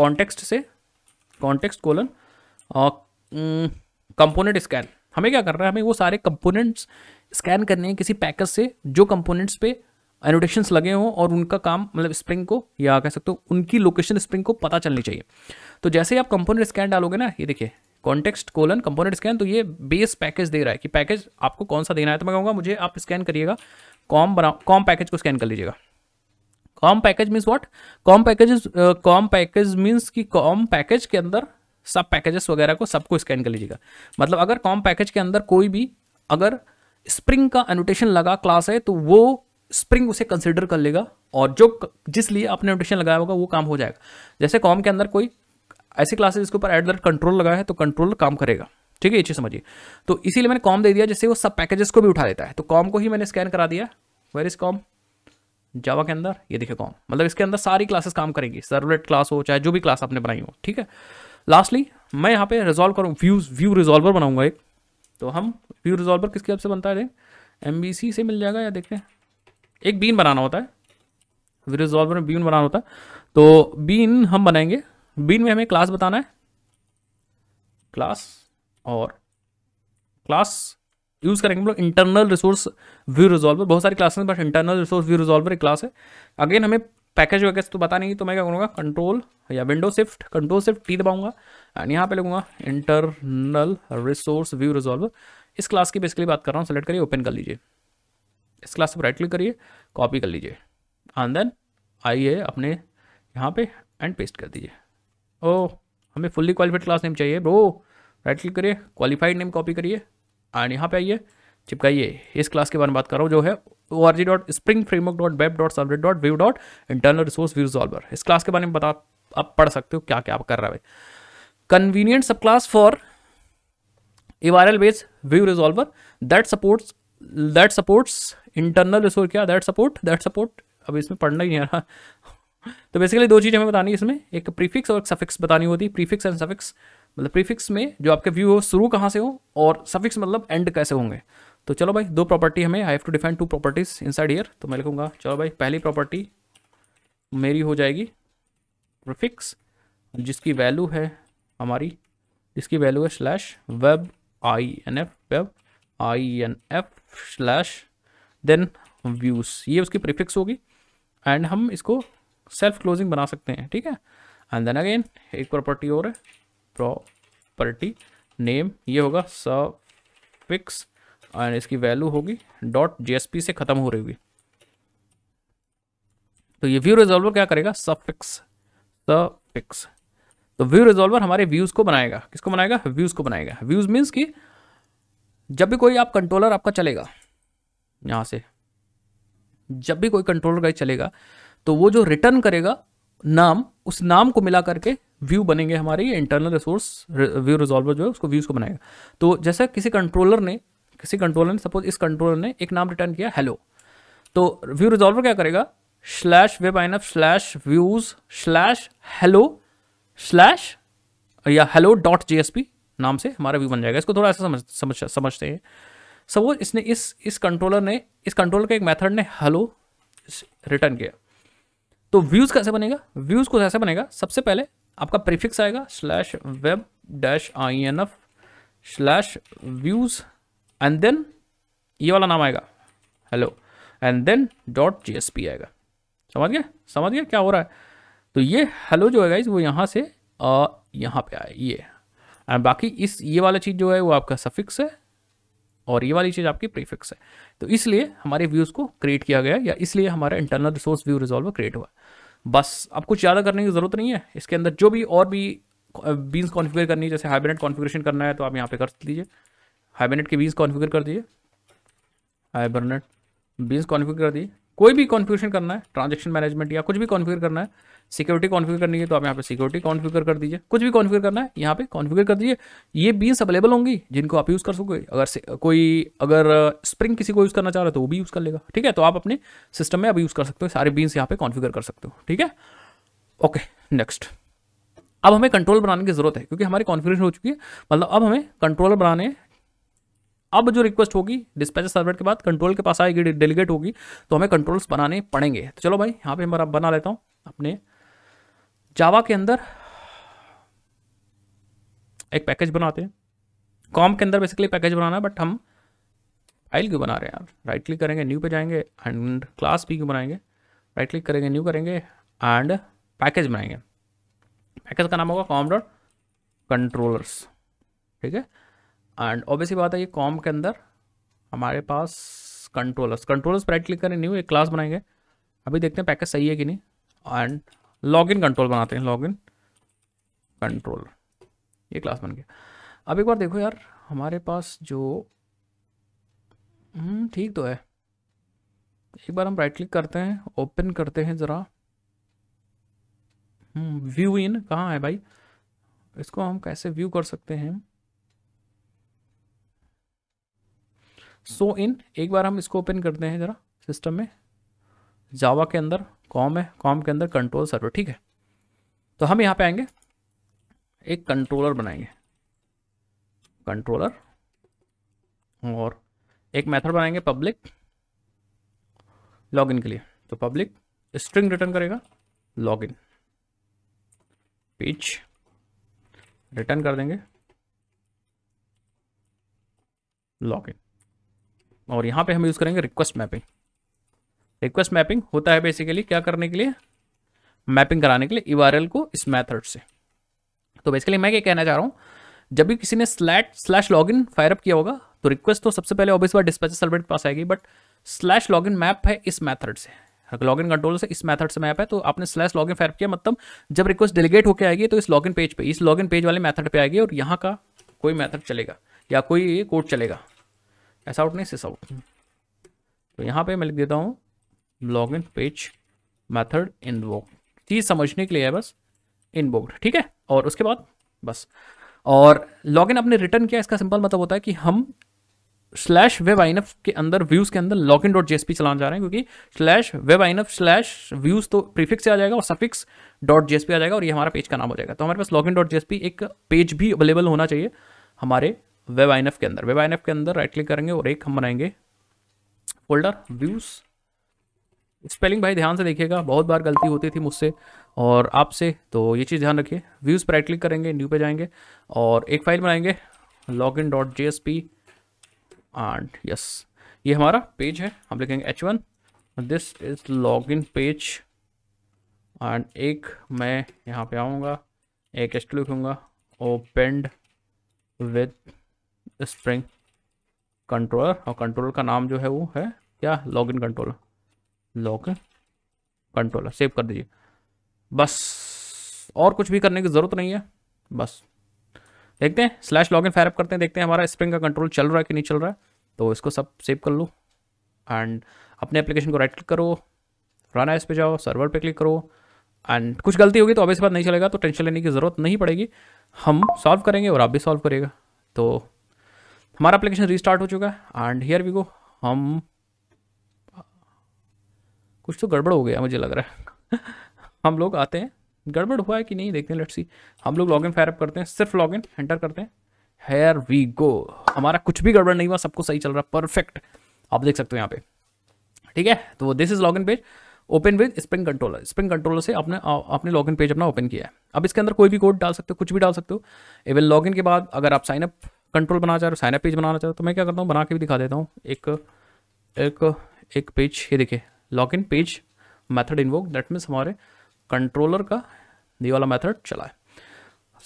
S1: कॉन्टेक्स्ट uh, से कॉन्टेक्स्ट कोलन कंपोनेंट स्कैन हमें क्या कर रहा है हमें वो सारे कंपोनेंट्स स्कैन करने हैं किसी पैकेज से जो कंपोनेंट्स पे एनोटेशंस लगे हों और उनका काम मतलब स्प्रिंग को या कह सकते हो उनकी लोकेशन स्प्रिंग को पता चलनी चाहिए तो जैसे ही आप कंपोनेंट स्कैन डालोगे ना ये देखिए कॉन्टेक्स्ट कोलन कंपोनेंट स्कैन तो ये बेस पैकेज दे रहा है कि पैकेज आपको कौन सा देना है तो मैं कहूँगा मुझे आप स्कैन करिएगा कॉम बना कॉम पैकेज को स्कैन कर लीजिएगा com package means what com package com package means कि कॉम पैकेज के अंदर सब पैकेजेस वगैरह को सबको स्कैन कर लीजिएगा मतलब अगर कॉम पैकेज के अंदर कोई भी अगर स्प्रिंग का एनोटेशन लगा क्लास है तो वो स्प्रिंग उसे कंसिडर कर लेगा और जो जिस लिए आपने नोटेशन लगाया होगा वो काम हो जाएगा जैसे कॉम के अंदर कोई ऐसे क्लासेज जिसके ऊपर एट द कंट्रोल लगाया है तो कंट्रोल काम करेगा ठीक है ये चीज़ समझिए तो इसीलिए मैंने कॉम दे दिया जिससे वो सब पैकेजेस को भी उठा देता है तो कॉम को ही मैंने स्कैन करा दिया वेर इज कॉम जावा के अंदर ये देखिए कॉम मतलब इसके अंदर सारी क्लासेस काम करेंगी सर्वलेट क्लास हो चाहे जो भी क्लास आपने बनाई हो ठीक है लास्टली मैं यहाँ पे रिजॉल्व करूँ व्यूज व्यू रिजॉल्वर बनाऊंगा एक तो हम व्यू रिजॉल्वर किसके हिसाब से बनता है एम से मिल जाएगा या देखें एक बीन बनाना होता है रिजॉल्वर में बीन बनाना होता है तो बीन हम बनाएंगे बीन में हमें क्लास बताना है क्लास और क्लास यूज़ करेंगे हम लोग इंटरनल रिसोर्स व्यू रिजॉल्वर बहुत सारी classes but internal resource view resolver एक क्लास है अगेन हमें पैकेज वैकेज तो बता नहीं तो मैं क्या करूँगा कंट्रोल या window shift control shift T दबाऊंगा एंड यहाँ पे लगूंगा इंटरनल रिसोर्स व्यू रिजॉल्वर इस क्लास की बेसिकली बात कर रहा हूँ सेलेक्ट करिए ओपन कर लीजिए इस क्लास पर राइट क्लिक करिए कॉपी कर लीजिए एंड देन आइए अपने यहाँ पे एंड पेस्ट कर दीजिए ओ हमें फुल्ली क्वालिफाइड क्लास नेम चाहिए ब्रो राइट क्लिक करिए क्वालिफाइड नेम कॉपी करिए एंड यहाँ पे आइए चिपकाइए इस क्लास के बारे में बात कर रहा हूँ जो है O R G dot spring framework dot web dot servlet dot view dot internal resource view solver इस क्लास के बारे में बता आप पढ़ सकते हो क्या क्या आप कर रहा है convenient subclass for A R L based view resolver that supports that supports internal resource क्या दैट सपोर्ट दैट सपोर्ट अब इसमें पढ़ना ही है ना तो बेसिकली दो चीजें हमें बतानी है इसमें एक प्रीफिक्स और एक सफिक्स बतानी होती है प्रीफिक्स एंड सफिक्स मतलब प्रीफिक्स में जो आपके व्यू हो शुरू कहाँ से हो और सफिक्स मतलब एंड कैसे होंगे तो चलो भाई दो प्रॉपर्टी हमें I have to define two properties inside here तो मैं लिखूंगा चलो भाई पहली प्रॉपर्टी मेरी हो जाएगी प्रीफिक्स जिसकी वैल्यू है हमारी जिसकी वैल्यू है slash web I N F web I N F slash then views ये उसकी प्रिफिक्स होगी एंड हम इसको सेल्फ क्लोजिंग बना सकते हैं ठीक है एंड देन अगेन एक प्रॉपर्टी और है प्रॉपर्टी नेम ये होगा सफिक्स एंड इसकी वैल्यू होगी डॉट जीएसपी से ख़त्म हो रही हुई तो ये व्यू रिजॉल्वर क्या करेगा सफिक्स सफिक्स तो व्यू रिजॉल्वर हमारे व्यूज़ को बनाएगा किसको बनाएगा व्यूज़ को बनाएगा व्यूज़ मीन्स कि जब भी कोई आप कंट्रोलर आपका चलेगा यहाँ से जब भी कोई कंट्रोलर का चलेगा तो वो जो रिटर्न करेगा नाम उस नाम को मिला करके व्यू बनेंगे हमारे ये इंटरनल रिसोर्स व्यू रिजॉल्वर जो है उसको व्यूज़ को बनाएगा तो जैसा किसी कंट्रोलर ने किसी कंट्रोलर ने सपोज इस कंट्रोलर ने एक नाम रिटर्न किया हेलो तो व्यू रिजॉल्वर क्या करेगा slash web I N F slash views slash hello slash या हेलो डॉट जी नाम से हमारा व्यू बन जाएगा इसको थोड़ा ऐसा समझ समझ समझते हैं सपोज इसने इस इस कंट्रोलर ने इस कंट्रोलर का एक मेथड ने हेलो रिटर्न किया तो व्यूज़ कैसे बनेगा व्यूज़ को ऐसे बनेगा सबसे पहले आपका प्रीफिक्स आएगा slash web dash I N F slash views and then ये वाला नाम आएगा hello and then dot J S P आएगा समझ गए समझ गए क्या हो रहा है तो ये हेलो जो है गाइज वो यहाँ से यहाँ पे आए ये बाकी इस ये वाला चीज़ जो है वो आपका सफिक्स है और ये वाली चीज़ आपकी प्रीफिक्स है तो इसलिए हमारे व्यूज़ को क्रिएट किया गया या इसलिए हमारा internal resource view resolver create हुआ बस अब कुछ ज़्यादा करने की ज़रूरत नहीं है इसके अंदर जो भी और भी बीन्स कॉन्फ़िगर करनी है जैसे हाइब्रिड कॉन्फ़िगरेशन करना है तो आप यहाँ पे कर लीजिए हाइब्रिड के बीन्स कॉन्फ़िगर कर दीजिए हाइब्रिड बीन्स कॉन्फ़िगर कर दीजिए कोई भी कॉन्फ़िगरेशन करना है ट्रांजेक्शन मैनेजमेंट या कुछ भी कॉन्फ़िगर करना है सिक्योरिटी कॉन्फ़िगर करनी है तो आप यहाँ पे सिक्योरिटी कॉन्फ़िगर कर दीजिए कुछ भी कॉन्फ़िगर करना है यहाँ पे कॉन्फ़िगर कर दीजिए ये बीन्स अवेलेबल होंगी जिनको आप यूज़ कर सकोगे अगर कोई अगर स्प्रिंग किसी को यूज़ करना चाह रहा है तो वो भी यूज़ कर लेगा ठीक है तो आप अपने सिस्टम में अब यूज़ कर सकते हो सारे बीन्स यहाँ पे कॉन्फ़िगर कर सकते हो ठीक है ओके नेक्स्ट अब हमें कंट्रोल बनाने की ज़रूरत है क्योंकि हमारी कॉन्फ़िगरेशन हो चुकी है मतलब अब हमें कंट्रोलर बनाने अब जो रिक्वेस्ट होगी डिस्पैचर सर्वर के बाद कंट्रोल के पास आएगी डेलीगेट होगी तो हमें कंट्रोल्स बनाने पड़ेंगे तो चलो भाई यहाँ पे मैं बना लेता हूँ अपने जावा के अंदर एक पैकेज बनाते हैं कॉम के अंदर बेसिकली पैकेज बनाना है बट हम फाइल क्यों बना रहे हैं यार राइट क्लिक करेंगे न्यू पे जाएंगे एंड क्लास भी क्यों बनाएंगे राइट क्लिक करेंगे न्यू करेंगे एंड पैकेज बनाएंगे पैकेज का नाम होगा कॉम डॉट कंट्रोलर्स ठीक है एंड ऑब्वियसली बात है ये कॉम के अंदर हमारे पास कंट्रोलर्स कंट्रोलर्स पर राइट क्लिक करें न्यू एक क्लास बनाएंगे अभी देखते हैं पैकेज सही है कि नहीं एंड लॉगिन कंट्रोल बनाते हैं लॉगिन कंट्रोल ये क्लास बन गया अब एक बार देखो यार हमारे पास जो हम्म, ठीक तो है एक बार हम राइट क्लिक करते हैं ओपन करते हैं ज़रा व्यू इन कहाँ है भाई इसको हम कैसे व्यू कर सकते हैं सो so इन एक बार हम इसको ओपन करते हैं ज़रा सिस्टम में जावा के अंदर कॉम है कॉम के अंदर कंट्रोल सर्वर ठीक है तो हम यहाँ पे आएंगे एक कंट्रोलर बनाएंगे कंट्रोलर और एक मेथड बनाएंगे पब्लिक लॉगिन के लिए तो पब्लिक स्ट्रिंग रिटर्न करेगा लॉगिन पिच रिटर्न कर देंगे लॉगिन और यहाँ पे हम यूज़ करेंगे रिक्वेस्ट मैपिंग रिक्वेस्ट मैपिंग होता है बेसिकली क्या करने के लिए मैपिंग कराने के लिए ई को इस मैथड से तो बेसिकली मैं क्या कहना चाह रहा हूँ जब भी किसी ने स्लैट स्लैश लॉग इन फायरअप किया होगा तो रिक्वेस्ट तो सबसे पहले ऑब्वियस बार डिस्पैच सर्वर के पास आएगी but slash log in map है इस मैथड से लॉग इन कंट्रोल से इस मैथड से मैप है तो आपने स्लैश लॉग इन फायरअप किया मतलब जब रिक्वेस्ट डेलीगेट होकर आएगी तो इस लॉग इन पेज पे इस लॉग इन पेज वाले मैथड पे आएगी और यहाँ का कोई मैथड चलेगा या कोई कोड चलेगा ऐसा आउट नहीं सिस आउट तो यहाँ पर मैं लिख देता हूँ log in page method invoke चीज़ समझने के लिए है बस इनवोक्ड ठीक है और उसके बाद बस और लॉग इन आपने रिटर्न किया इसका सिंपल मतलब होता है कि हम स्लैश वेब आइनफ के अंदर व्यूज़ के अंदर लॉग इन डॉट जेएसपी चलाना चाह रहे हैं क्योंकि slash web F slash views तो प्रीफिक्स से आ जाएगा और सफिक्स डॉट जेएसपी आ जाएगा और ये हमारा पेज का नाम हो जाएगा तो हमारे पास लॉग इन डॉट जेएसपी एक पेज भी अवेलेबल होना चाहिए हमारे वेब एफ के अंदर वेब एफ के अंदर राइट क्लिक करेंगे और एक हम बनाएंगे फोल्डर व्यूज़ स्पेलिंग भाई ध्यान से देखिएगा बहुत बार गलती होती थी मुझसे और आपसे तो ये चीज़ ध्यान रखिए व्यूज़ पर राइट क्लिक करेंगे न्यू पे जाएंगे और एक फाइल बनाएंगे log in dot J S P and yes ये हमारा पेज है हम लिखेंगे H one this is log in page and एक मैं यहाँ पे आऊँगा एक एच टू लिखूँगा ओपेंड विद स्प्रिंग कंट्रोलर और कंट्रोलर का नाम जो है वो है क्या in controller log controller save कर दीजिए बस और कुछ भी करने की ज़रूरत नहीं है बस देखते हैं स्लैश लॉग इन फायरअप करते हैं देखते हैं हमारा स्प्रिंग का कंट्रोल चल रहा है कि नहीं चल रहा है तो इसको सब सेव कर लो एंड अपने एप्लीकेशन को राइट क्लिक करो रन एस पे जाओ सर्वर पे क्लिक करो एंड कुछ गलती होगी तो अब इस बात नहीं चलेगा तो टेंशन लेने की ज़रूरत नहीं पड़ेगी हम सॉल्व करेंगे और आप भी सॉल्व करेगा तो हमारा एप्लीकेशन रिस्टार्ट हो चुका है एंड हियर वी गो हम कुछ तो गड़बड़ हो गया मुझे लग रहा है हम लोग आते हैं गड़बड़ हुआ है कि नहीं देखते हैं लेट्स सी हम लोग लॉगिन फायर अप करते हैं सिर्फ लॉगिन एंटर करते हैं हेयर वी गो हमारा कुछ भी गड़बड़ नहीं हुआ सब कुछ सही चल रहा परफेक्ट आप देख सकते हो यहाँ पे ठीक है तो this is login page open with spring controller spring controller से आपने आपने लॉगिन पेज अपना ओपन किया है अब इसके अंदर कोई भी कोड डाल सकते हो कुछ भी डाल सकते हो इवन लॉगिन के बाद अगर आप साइनअप कंट्रोल बनाना चाह रहे हो साइनअप पेज बनाना चाह रहे हो तो मैं क्या करता हूँ बना के भी दिखा देता हूँ एक एक एक पेज ये देखिए log in page method invoke that means हमारे कंट्रोलर का ये वाला मैथड चला है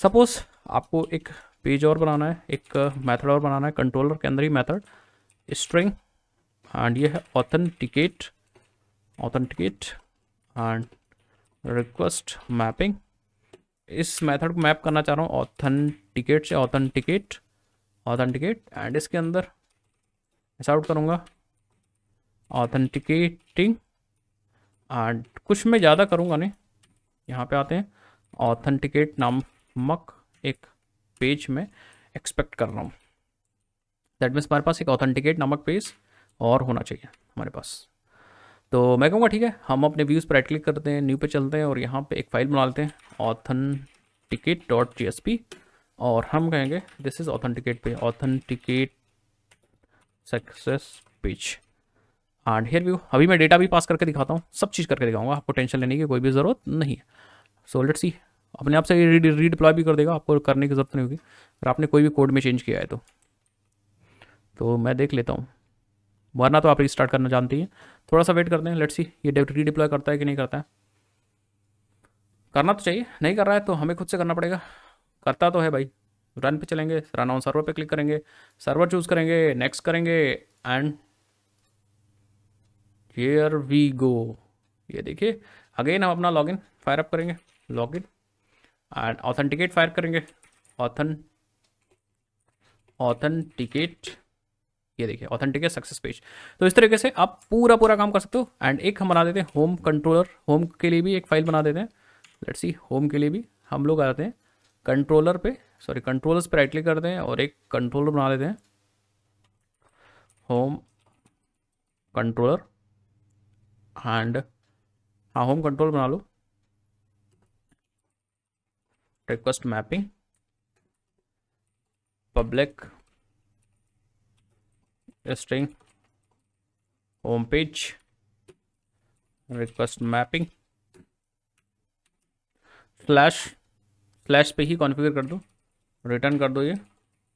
S1: सपोज आपको एक पेज और बनाना है एक मैथड uh, और बनाना है कंट्रोलर के अंदर ही मैथड स्ट्रिंग एंड ये है authenticate authenticate and request mapping इस मेथड को मैप करना चाह रहा हूँ ऑथेंटिकेट से ऑथेंटिकेट ऑथेंटिकेट एंड इसके अंदर ऐसा आउट करूँगा ऑथेंटिकेटिंग कुछ मैं ज़्यादा करूँगा नहीं यहाँ पे आते हैं ऑथेंटिकेट नामक एक पेज में एक्सपेक्ट कर रहा हूँ दैट मीन्स हमारे पास एक ऑथेंटिकेट नामक पेज और होना चाहिए हमारे पास तो मैं कहूँगा ठीक है हम अपने व्यूज़ पर क्लिक करते हैं न्यू पे चलते हैं और यहाँ पे एक फाइल बना लेते हैं ऑथेंटिकेट डॉट जी और हम कहेंगे दिस इज़ ऑथेंटिकेट पे authenticate success page and here view अभी मैं डेटा भी पास करके दिखाता हूँ सब चीज़ करके दिखाऊंगा आपको टेंशन लेने की कोई भी ज़रूरत नहीं है सो लेट्स सी अपने आप से रीडिप्लॉय भी कर देगा आपको करने की ज़रूरत नहीं होगी अगर आपने कोई भी कोड में चेंज किया है तो तो मैं देख लेता हूँ वरना तो आप रिस्टार्ट करना जानती हैं थोड़ा सा वेट करते हैं लेट्स सी ये रीडिप्लॉय करता है कि नहीं करता है करना तो चाहिए नहीं कर रहा है तो हमें खुद से करना पड़ेगा करता तो है भाई रन पे चलेंगे रन ऑन सर्वर पे क्लिक करेंगे सर्वर चूज़ करेंगे नेक्स्ट करेंगे एंड हेयर वी गो ये देखिए अगेन हम अपना लॉगिन फायर अप करेंगे लॉगिन एंड ऑथेंटिकेट फायर करेंगे ऑथन ऑथेंटिकेट ये देखिए ऑथेंटिकेट सक्सेस पेज तो इस तरीके से आप पूरा पूरा काम कर सकते हो एंड एक हम बना देते हैं होम कंट्रोलर होम के लिए भी एक फाइल बना देते हैं लेट्स सी होम के लिए भी हम लोग आते हैं कंट्रोलर पे सॉरी कंट्रोलर्स पे राइट क्लिक करते हैं और एक कंट्रोलर बना लेते हैं होम कंट्रोलर एंड हाँ होम कंट्रोल बना लो request mapping public string home page request mapping slash slash पे ही कॉन्फ़िगर कर दो रिटर्न कर दो ये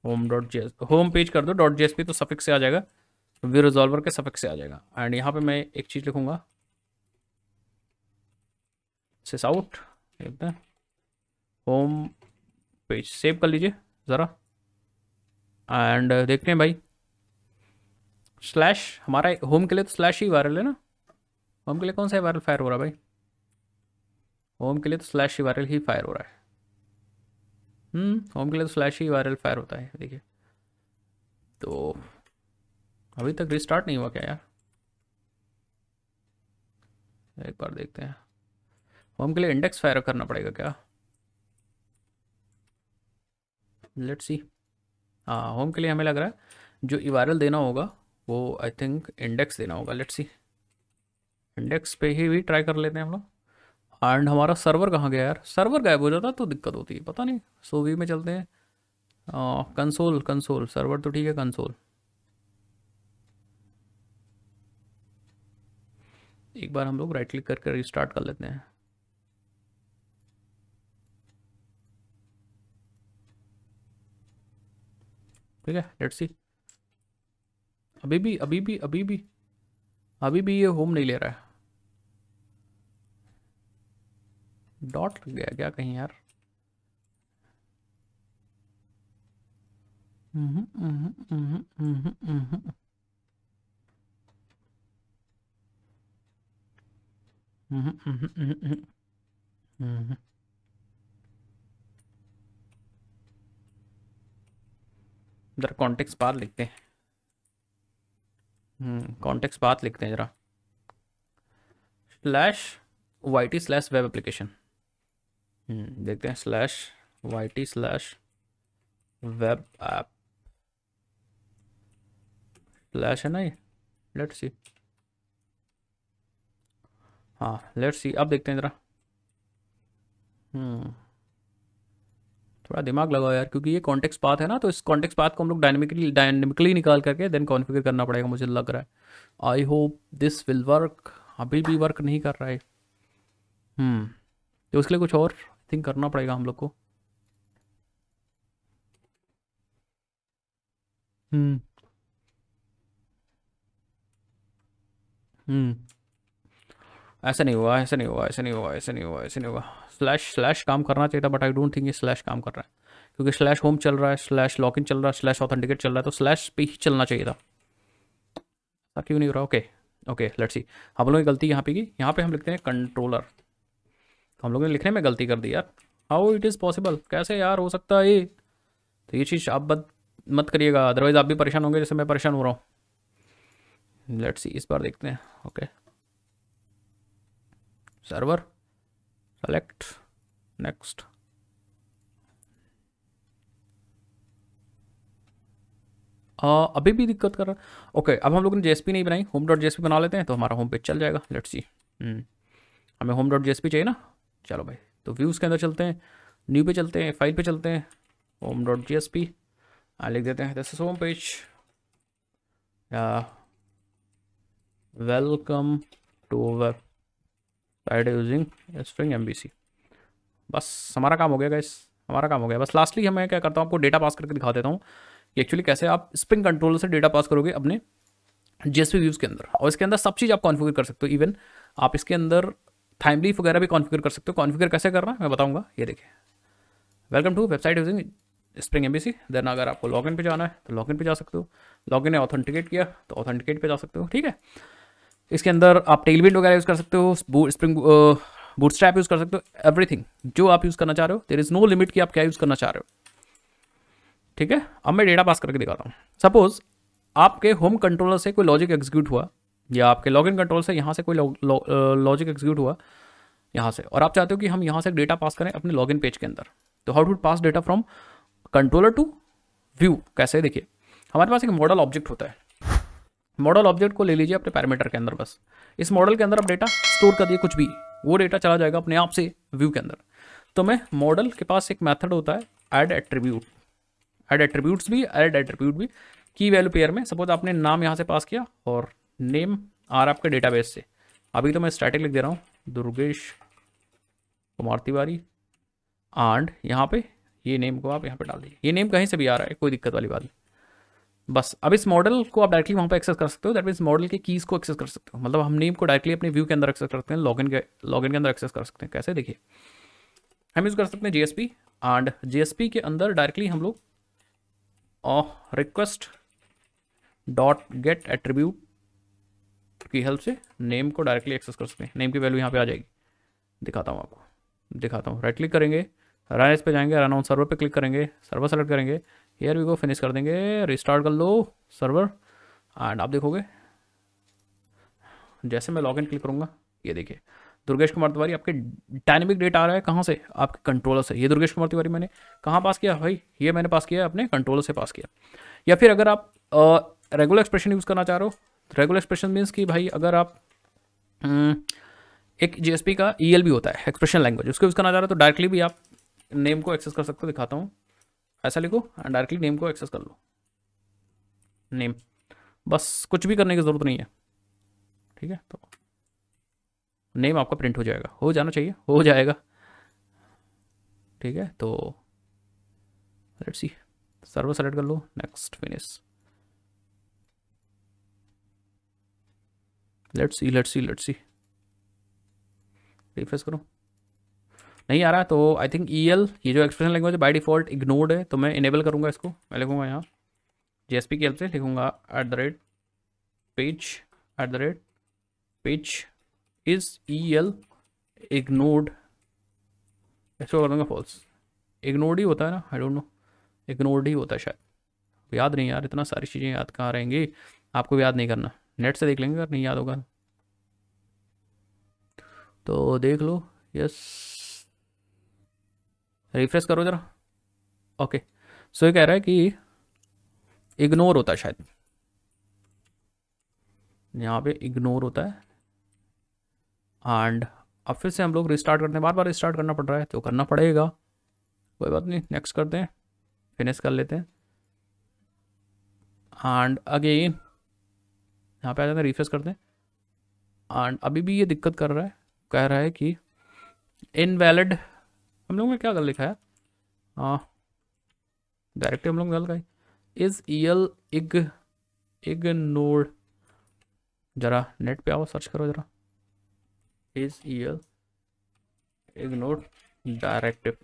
S1: home dot J home page कर दो डॉट जी तो सफिक से आ जाएगा व्यू रिजॉल्वर के सफिक से आ जाएगा एंड यहाँ पे मैं एक चीज़ लिखूँगा आउट होम पेज सेव कर लीजिए ज़रा एंड uh, देखते हैं भाई स्लैश हमारा होम के लिए तो स्लैश ही वायरल है ना होम के लिए कौन सा वायरल फायर हो रहा है भाई होम के लिए तो स्लैश ही वायरल ही फायर हो रहा है होम hmm, के लिए तो स्लैश ही वायरल फायर होता है देखिए तो अभी तक रिस्टार्ट नहीं हुआ क्या यार एक बार देखते हैं वो हमके लिए इंडेक्स फायर करना पड़ेगा क्या लेट्स सी हाँ होम के लिए हमें लग रहा है जो इवारल e देना होगा वो आई थिंक इंडेक्स देना होगा लेट्स सी इंडेक्स पे ही भी ट्राई कर लेते हैं हम लोग एंड हमारा सर्वर कहाँ गया यार सर्वर गायब हो जाता तो दिक्कत होती है पता नहीं सो वी में चलते हैं कंसोल कंसोल सर्वर तो ठीक है कंसोल एक बार हम लोग राइट क्लिक करके रिस्टार्ट कर लेते हैं ठीक है लेट्स सी अभी भी अभी भी अभी भी अभी भी ये होम नहीं ले रहा है डॉट लग गया क्या कहीं यार हम्म हम्म हम्म हम्म हम्म हम्म हम्म हम्म हम्म हम्म हम्म जरा कॉन्टेक्स बात लिखते हैं कॉन्टेक्स हम्म, बात लिखते हैं जरा slash Y T slash web application देखते हैं slash Y T slash web app slash है ना ये लेट्स सी हाँ लेट्स सी अब देखते हैं ज़रा हम्म। थोड़ा दिमाग लगाओ यार क्योंकि ये कॉन्टेक्स पाथ है ना तो इस कॉन्टेक्स पाथ को हम लोग डायनेमिकली डायनेमिकली निकाल करके देन कॉन्फिगर करना पड़ेगा मुझे लग रहा है I hope this will work अभी भी वर्क नहीं कर रहा है हम्म तो उसके लिए कुछ और थिंक करना पड़ेगा हम लोग को हम्म हम्म ऐसा नहीं हुआ ऐसा नहीं हुआ ऐसा नहीं हुआ ऐसा नहीं हुआ ऐसा नहीं हुआ स्लैश स्लैश काम करना चाहिए था बट आई डोंट थिंक ये स्लैश काम कर रहा है क्योंकि स्लैश होम चल रहा है स्लैश लॉगिन चल रहा है स्लैश ऑथेंटिकेट चल रहा है तो स्लैश पे ही चलना चाहिए था ऐसा क्यों नहीं हो रहा ओके ओके लेट्स सी हम लोगों की गलती यहाँ पे की यहाँ पे हम लिखते हैं कंट्रोलर तो हम लोगों ने लिखने में गलती कर दी यार हाउ इट इज़ पॉसिबल कैसे यार हो सकता है ये तो ये चीज़ आप बद, मत करिएगा अदरवाइज़ आप भी परेशान होंगे जैसे मैं परेशान हो रहा हूँ लेट्स सी इस बार देखते हैं okay server select next uh, अभी भी दिक्कत कर रहा है ओके अब हम लोग ने जेएसपी नहीं बनाई होम डॉट जेएसपी बना लेते हैं तो हमारा होम पेज चल जाएगा लेट्स सी hmm. हमें होम डॉट जेएसपी चाहिए ना चलो भाई तो व्यूज़ के अंदर चलते हैं न्यू पे चलते हैं फाइल पे चलते हैं home dot J S P लिख देते हैं this is home page welcome to our ride using string M बस हमारा काम हो गया गाइस हमारा काम हो गया बस लास्टली मैं क्या करता हूँ आपको डेटा पास करके दिखा देता हूँ कि एक्चुअली कैसे आप स्प्रिंग कंट्रोल से डेटा पास करोगे अपने जेएसपी व्यूज़ के अंदर और इसके अंदर सब चीज़ आप कॉन्फ़िगर कर सकते हो इवन आप इसके अंदर थाइमलीफ वगैरह भी कॉन्फ़िगर कर सकते हो कॉन्फ़िगर कैसे करना है मैं बताऊँगा ये देखिए welcome to website using spring M then अगर आपको इन पे जाना है तो इन पे जा सकते हो लॉगिन ने ऑथेंटिकेट किया तो ऑथेंटिकेट पर जा सकते हो ठीक है इसके अंदर आप टेल विंड वगैरह यूज़ कर सकते हो स्प्रिंग बूट स्ट्रैप यूज़ कर सकते हो एवरीथिंग जो आप यूज़ करना चाह रहे हो देर इज़ नो लिमिट कि आप क्या यूज़ करना चाह रहे हो ठीक है अब मैं डेटा पास करके दिखाता हूँ सपोज़ आपके होम कंट्रोलर से कोई लॉजिक एग्जीक्यूट हुआ या आपके लॉगिन कंट्रोल से यहाँ से कोई लॉजिक एग्जीक्यूट uh, हुआ यहाँ से और आप चाहते हो कि हम यहाँ से डेटा पास करें अपने लॉगिन पेज के अंदर तो how to pass data from controller to view कैसे देखिए हमारे पास एक मॉडल ऑब्जेक्ट होता है मॉडल ऑब्जेक्ट को ले लीजिए अपने पैरामीटर के अंदर बस इस मॉडल के अंदर आप डेटा स्टोर कर दिए कुछ भी वो डेटा चला जाएगा अपने आप से व्यू के अंदर तो मैं मॉडल के पास एक मैथड होता है एड एट्रीब्यूट एड एट्रीब्यूट भी एड एट्रीब्यूट भी की वैल्यू पेयर में सपोज आपने नाम यहाँ से पास किया और नेम आ रहा है आपके डेटा से अभी तो मैं स्टैटिक लिख दे रहा हूँ दुर्गेश कुमार तिवारी एंड यहाँ पे ये नेम को आप यहाँ पे डाल दीजिए ये नेम कहीं से भी आ रहा है कोई दिक्कत वाली बात नहीं बस अब इस मॉडल को आप डायरेक्टली वहाँ पर एक्सेस कर सकते हो दैट मीन मॉडल के कीज़ को एक्सेस कर सकते हो मतलब हम नेम को डायरेक्टली अपने व्यू के अंदर एक्सेस करते हैं लॉगिन के लॉगिन के अंदर एक्सेस कर सकते हैं कैसे देखिए हम यूज़ कर सकते हैं जीएसपी एंड जीएसपी के अंदर डायरेक्टली हम लोग रिक्वेस्ट डॉट गेट एट्रीब्यूट की हेल्प से नेम को डायरेक्टली एक्सेस कर सकते हैं नेम की वैल्यू यहाँ पे आ जाएगी दिखाता हूँ आपको दिखाता हूँ राइट क्लिक करेंगे रन इस पे जाएंगे रन ऑन सर्वर पे क्लिक करेंगे सर्वर सेलेक्ट करेंगे हेयर वी को फिनिश कर देंगे रिस्टार्ट कर लो सर्वर एंड आप देखोगे जैसे मैं लॉग इन क्लिक करूँगा ये देखिए दुर्गेश कुमार तिवारी आपके डायनेमिक डेट आ रहा है कहाँ से आपके कंट्रोलर से ये दुर्गेश कुमार तिवारी मैंने कहाँ पास किया भाई ये मैंने पास किया अपने कंट्रोलर से पास किया या फिर अगर आप रेगुलर एक्सप्रेशन यूज़ करना चाह रहे हो रेगुलर एक्सप्रेशन मीन्स कि भाई अगर आप एक जीएसपी का ई भी होता है एक्सप्रेशन लैंग्वेज उसको यूज़ करना चाह रहे हो तो डायरेक्टली हम्म, e तो भी आप नेम को एक्सेस कर सकते हो दिखाता हूँ ऐसा लिखो डायरेक्टली नेम को एक्सेस कर लो नेम बस कुछ भी करने की ज़रूरत नहीं है ठीक है तो नेम आपका प्रिंट हो जाएगा हो जाना चाहिए हो जाएगा ठीक है तो लेट्स सी सर्वर सेलेक्ट कर लो next finish let's see let's see let's see refresh करो नहीं आ रहा तो आई थिंक ई एल ये जो expression language by default ignored है तो मैं इनेबल करूँगा इसको मैं लिखूँगा यहाँ जे एस पी की हेल्प से लिखूँगा at the rate page at the rate page is E L ignored इसको कर दूँगा फॉल्स इग्नोर्ड ही होता है ना आई डोंट नो इग्नोर्ड ही होता है शायद याद नहीं यार इतना सारी चीज़ें याद कहाँ रहेंगी आपको याद नहीं करना नेट से देख लेंगे अगर नहीं याद होगा तो देख लो यस रिफ्रेश करो ज़रा ओके सो ये कह रहा है कि इग्नोर होता है शायद यहाँ पे इग्नोर होता है एंड अब फिर से हम लोग रिस्टार्ट करते हैं बार बार रिस्टार्ट करना पड़ रहा है तो करना पड़ेगा कोई बात नहीं नेक्स्ट करते हैं फिनिश कर लेते हैं एंड अगेन यहाँ पे आ जाते हैं रिफ्रेश करते हैं एंड अभी भी ये दिक्कत कर रहा है कह रहा है कि इनवैलिड हम लोगों ने क्या गलत लिखा है डायरेक्ट हाँ। हम लोग गलत लिखा is E L ignored जरा नेट पे आओ सर्च करो जरा इज यल इग्नोर डायरेक्टिव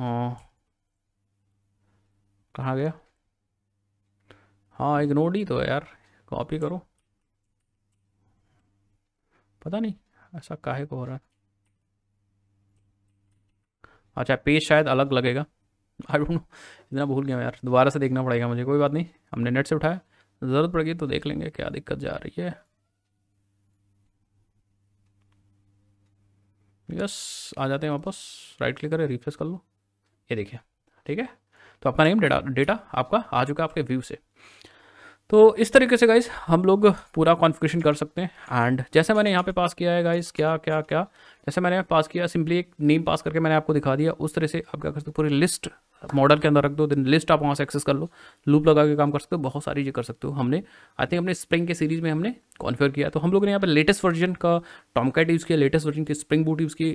S1: हाँ कहाँ गया हाँ इग्नोर ही तो यार कॉपी करो पता नहीं ऐसा काहे को हो रहा है अच्छा पेज शायद अलग लगेगा आई डोंट नो इतना भूल गया यार दोबारा से देखना पड़ेगा मुझे कोई बात नहीं हमने नेट से उठाया ज़रूरत पड़ेगी तो देख लेंगे क्या दिक्कत जा रही है यस आ जाते हैं वापस राइट क्लिक करें रिफ्रेश कर लो ये देखिए ठीक है तो आपका नेम डेटा डेटा आपका आ चुका है आपके व्यू से तो इस तरीके से गाइज हम लोग पूरा कॉन्फिग्रेशन कर सकते हैं एंड जैसे मैंने यहाँ पे पास किया है गाइज क्या क्या क्या जैसे मैंने पास किया सिंपली एक नेम पास करके मैंने आपको दिखा दिया उस तरह से आप क्या कर सकते हो पूरी लिस्ट मॉडल के अंदर रख दो दिन लिस्ट आप वहाँ से एक्सेस कर लो लूप लगा के काम कर सकते हो बहुत सारी चीज़ें कर सकते हो हमने आई थिंक हमने स्प्रिंग के सीरीज़ में हमने कॉन्फिगर किया तो हम लोग ने यहाँ पर लेटेस्ट वर्जन का टॉमकैट यूज़ किया लेटेस्ट वर्जन की स्प्रिंग बूट यूज़ की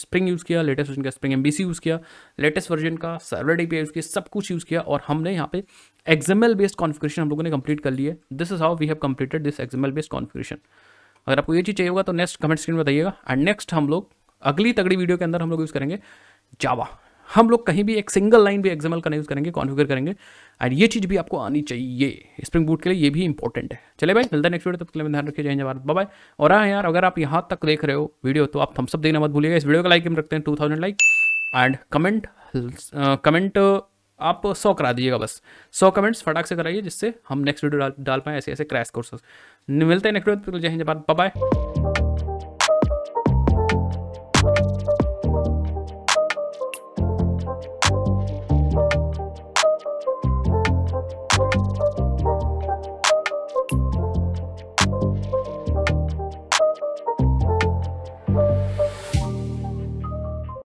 S1: स्प्रिंग यूज़ किया लेटेस्ट वर्जन का स्प्रिंग एम यूज़ किया लेटेस्ट वर्जन का सर्वर डी यूज़ किया सब कुछ यूज़ किया और हमने यहाँ पे एक्सएमएल बेस्ड कॉन्फिग्रेशन हम लोगों ने कंप्लीट कर लिया this is how we have completed this XML based configuration अगर आपको ये चीज़ चाहिए होगा तो नेक्स्ट कमेंट स्क्रीन में बताइएगा एंड नेक्स्ट हम लोग अगली तगड़ी वीडियो के अंदर हम लोग यूज़ करेंगे जावा हम लोग कहीं भी एक सिंगल लाइन भी एक्सएमएल का यूज़ करेंगे कॉन्फ़िगर करेंगे एंड ये चीज़ भी आपको आनी चाहिए स्प्रिंग बूट के लिए ये भी इंपॉर्टेंट है चले भाई मिलता है नेक्स्ट वीडियो तब तक ध्यान रखिए जय भारत बाय और हाँ यार अगर आप यहाँ तक देख रहे हो वीडियो तो आप हम सब देना मत भूलिएगा इस वीडियो का लाइक हम रखते हैं two thousand like and comment comment आप सौ करा दीजिएगा बस सौ कमेंट्स फटाक से कराइए जिससे हम नेक्स्ट वीडियो डाल, डाल पाएँ ऐसे ऐसे क्रैश कोर्सेस मिलते हैं नेक्स्ट वीडियो जय हिंद भारत बाय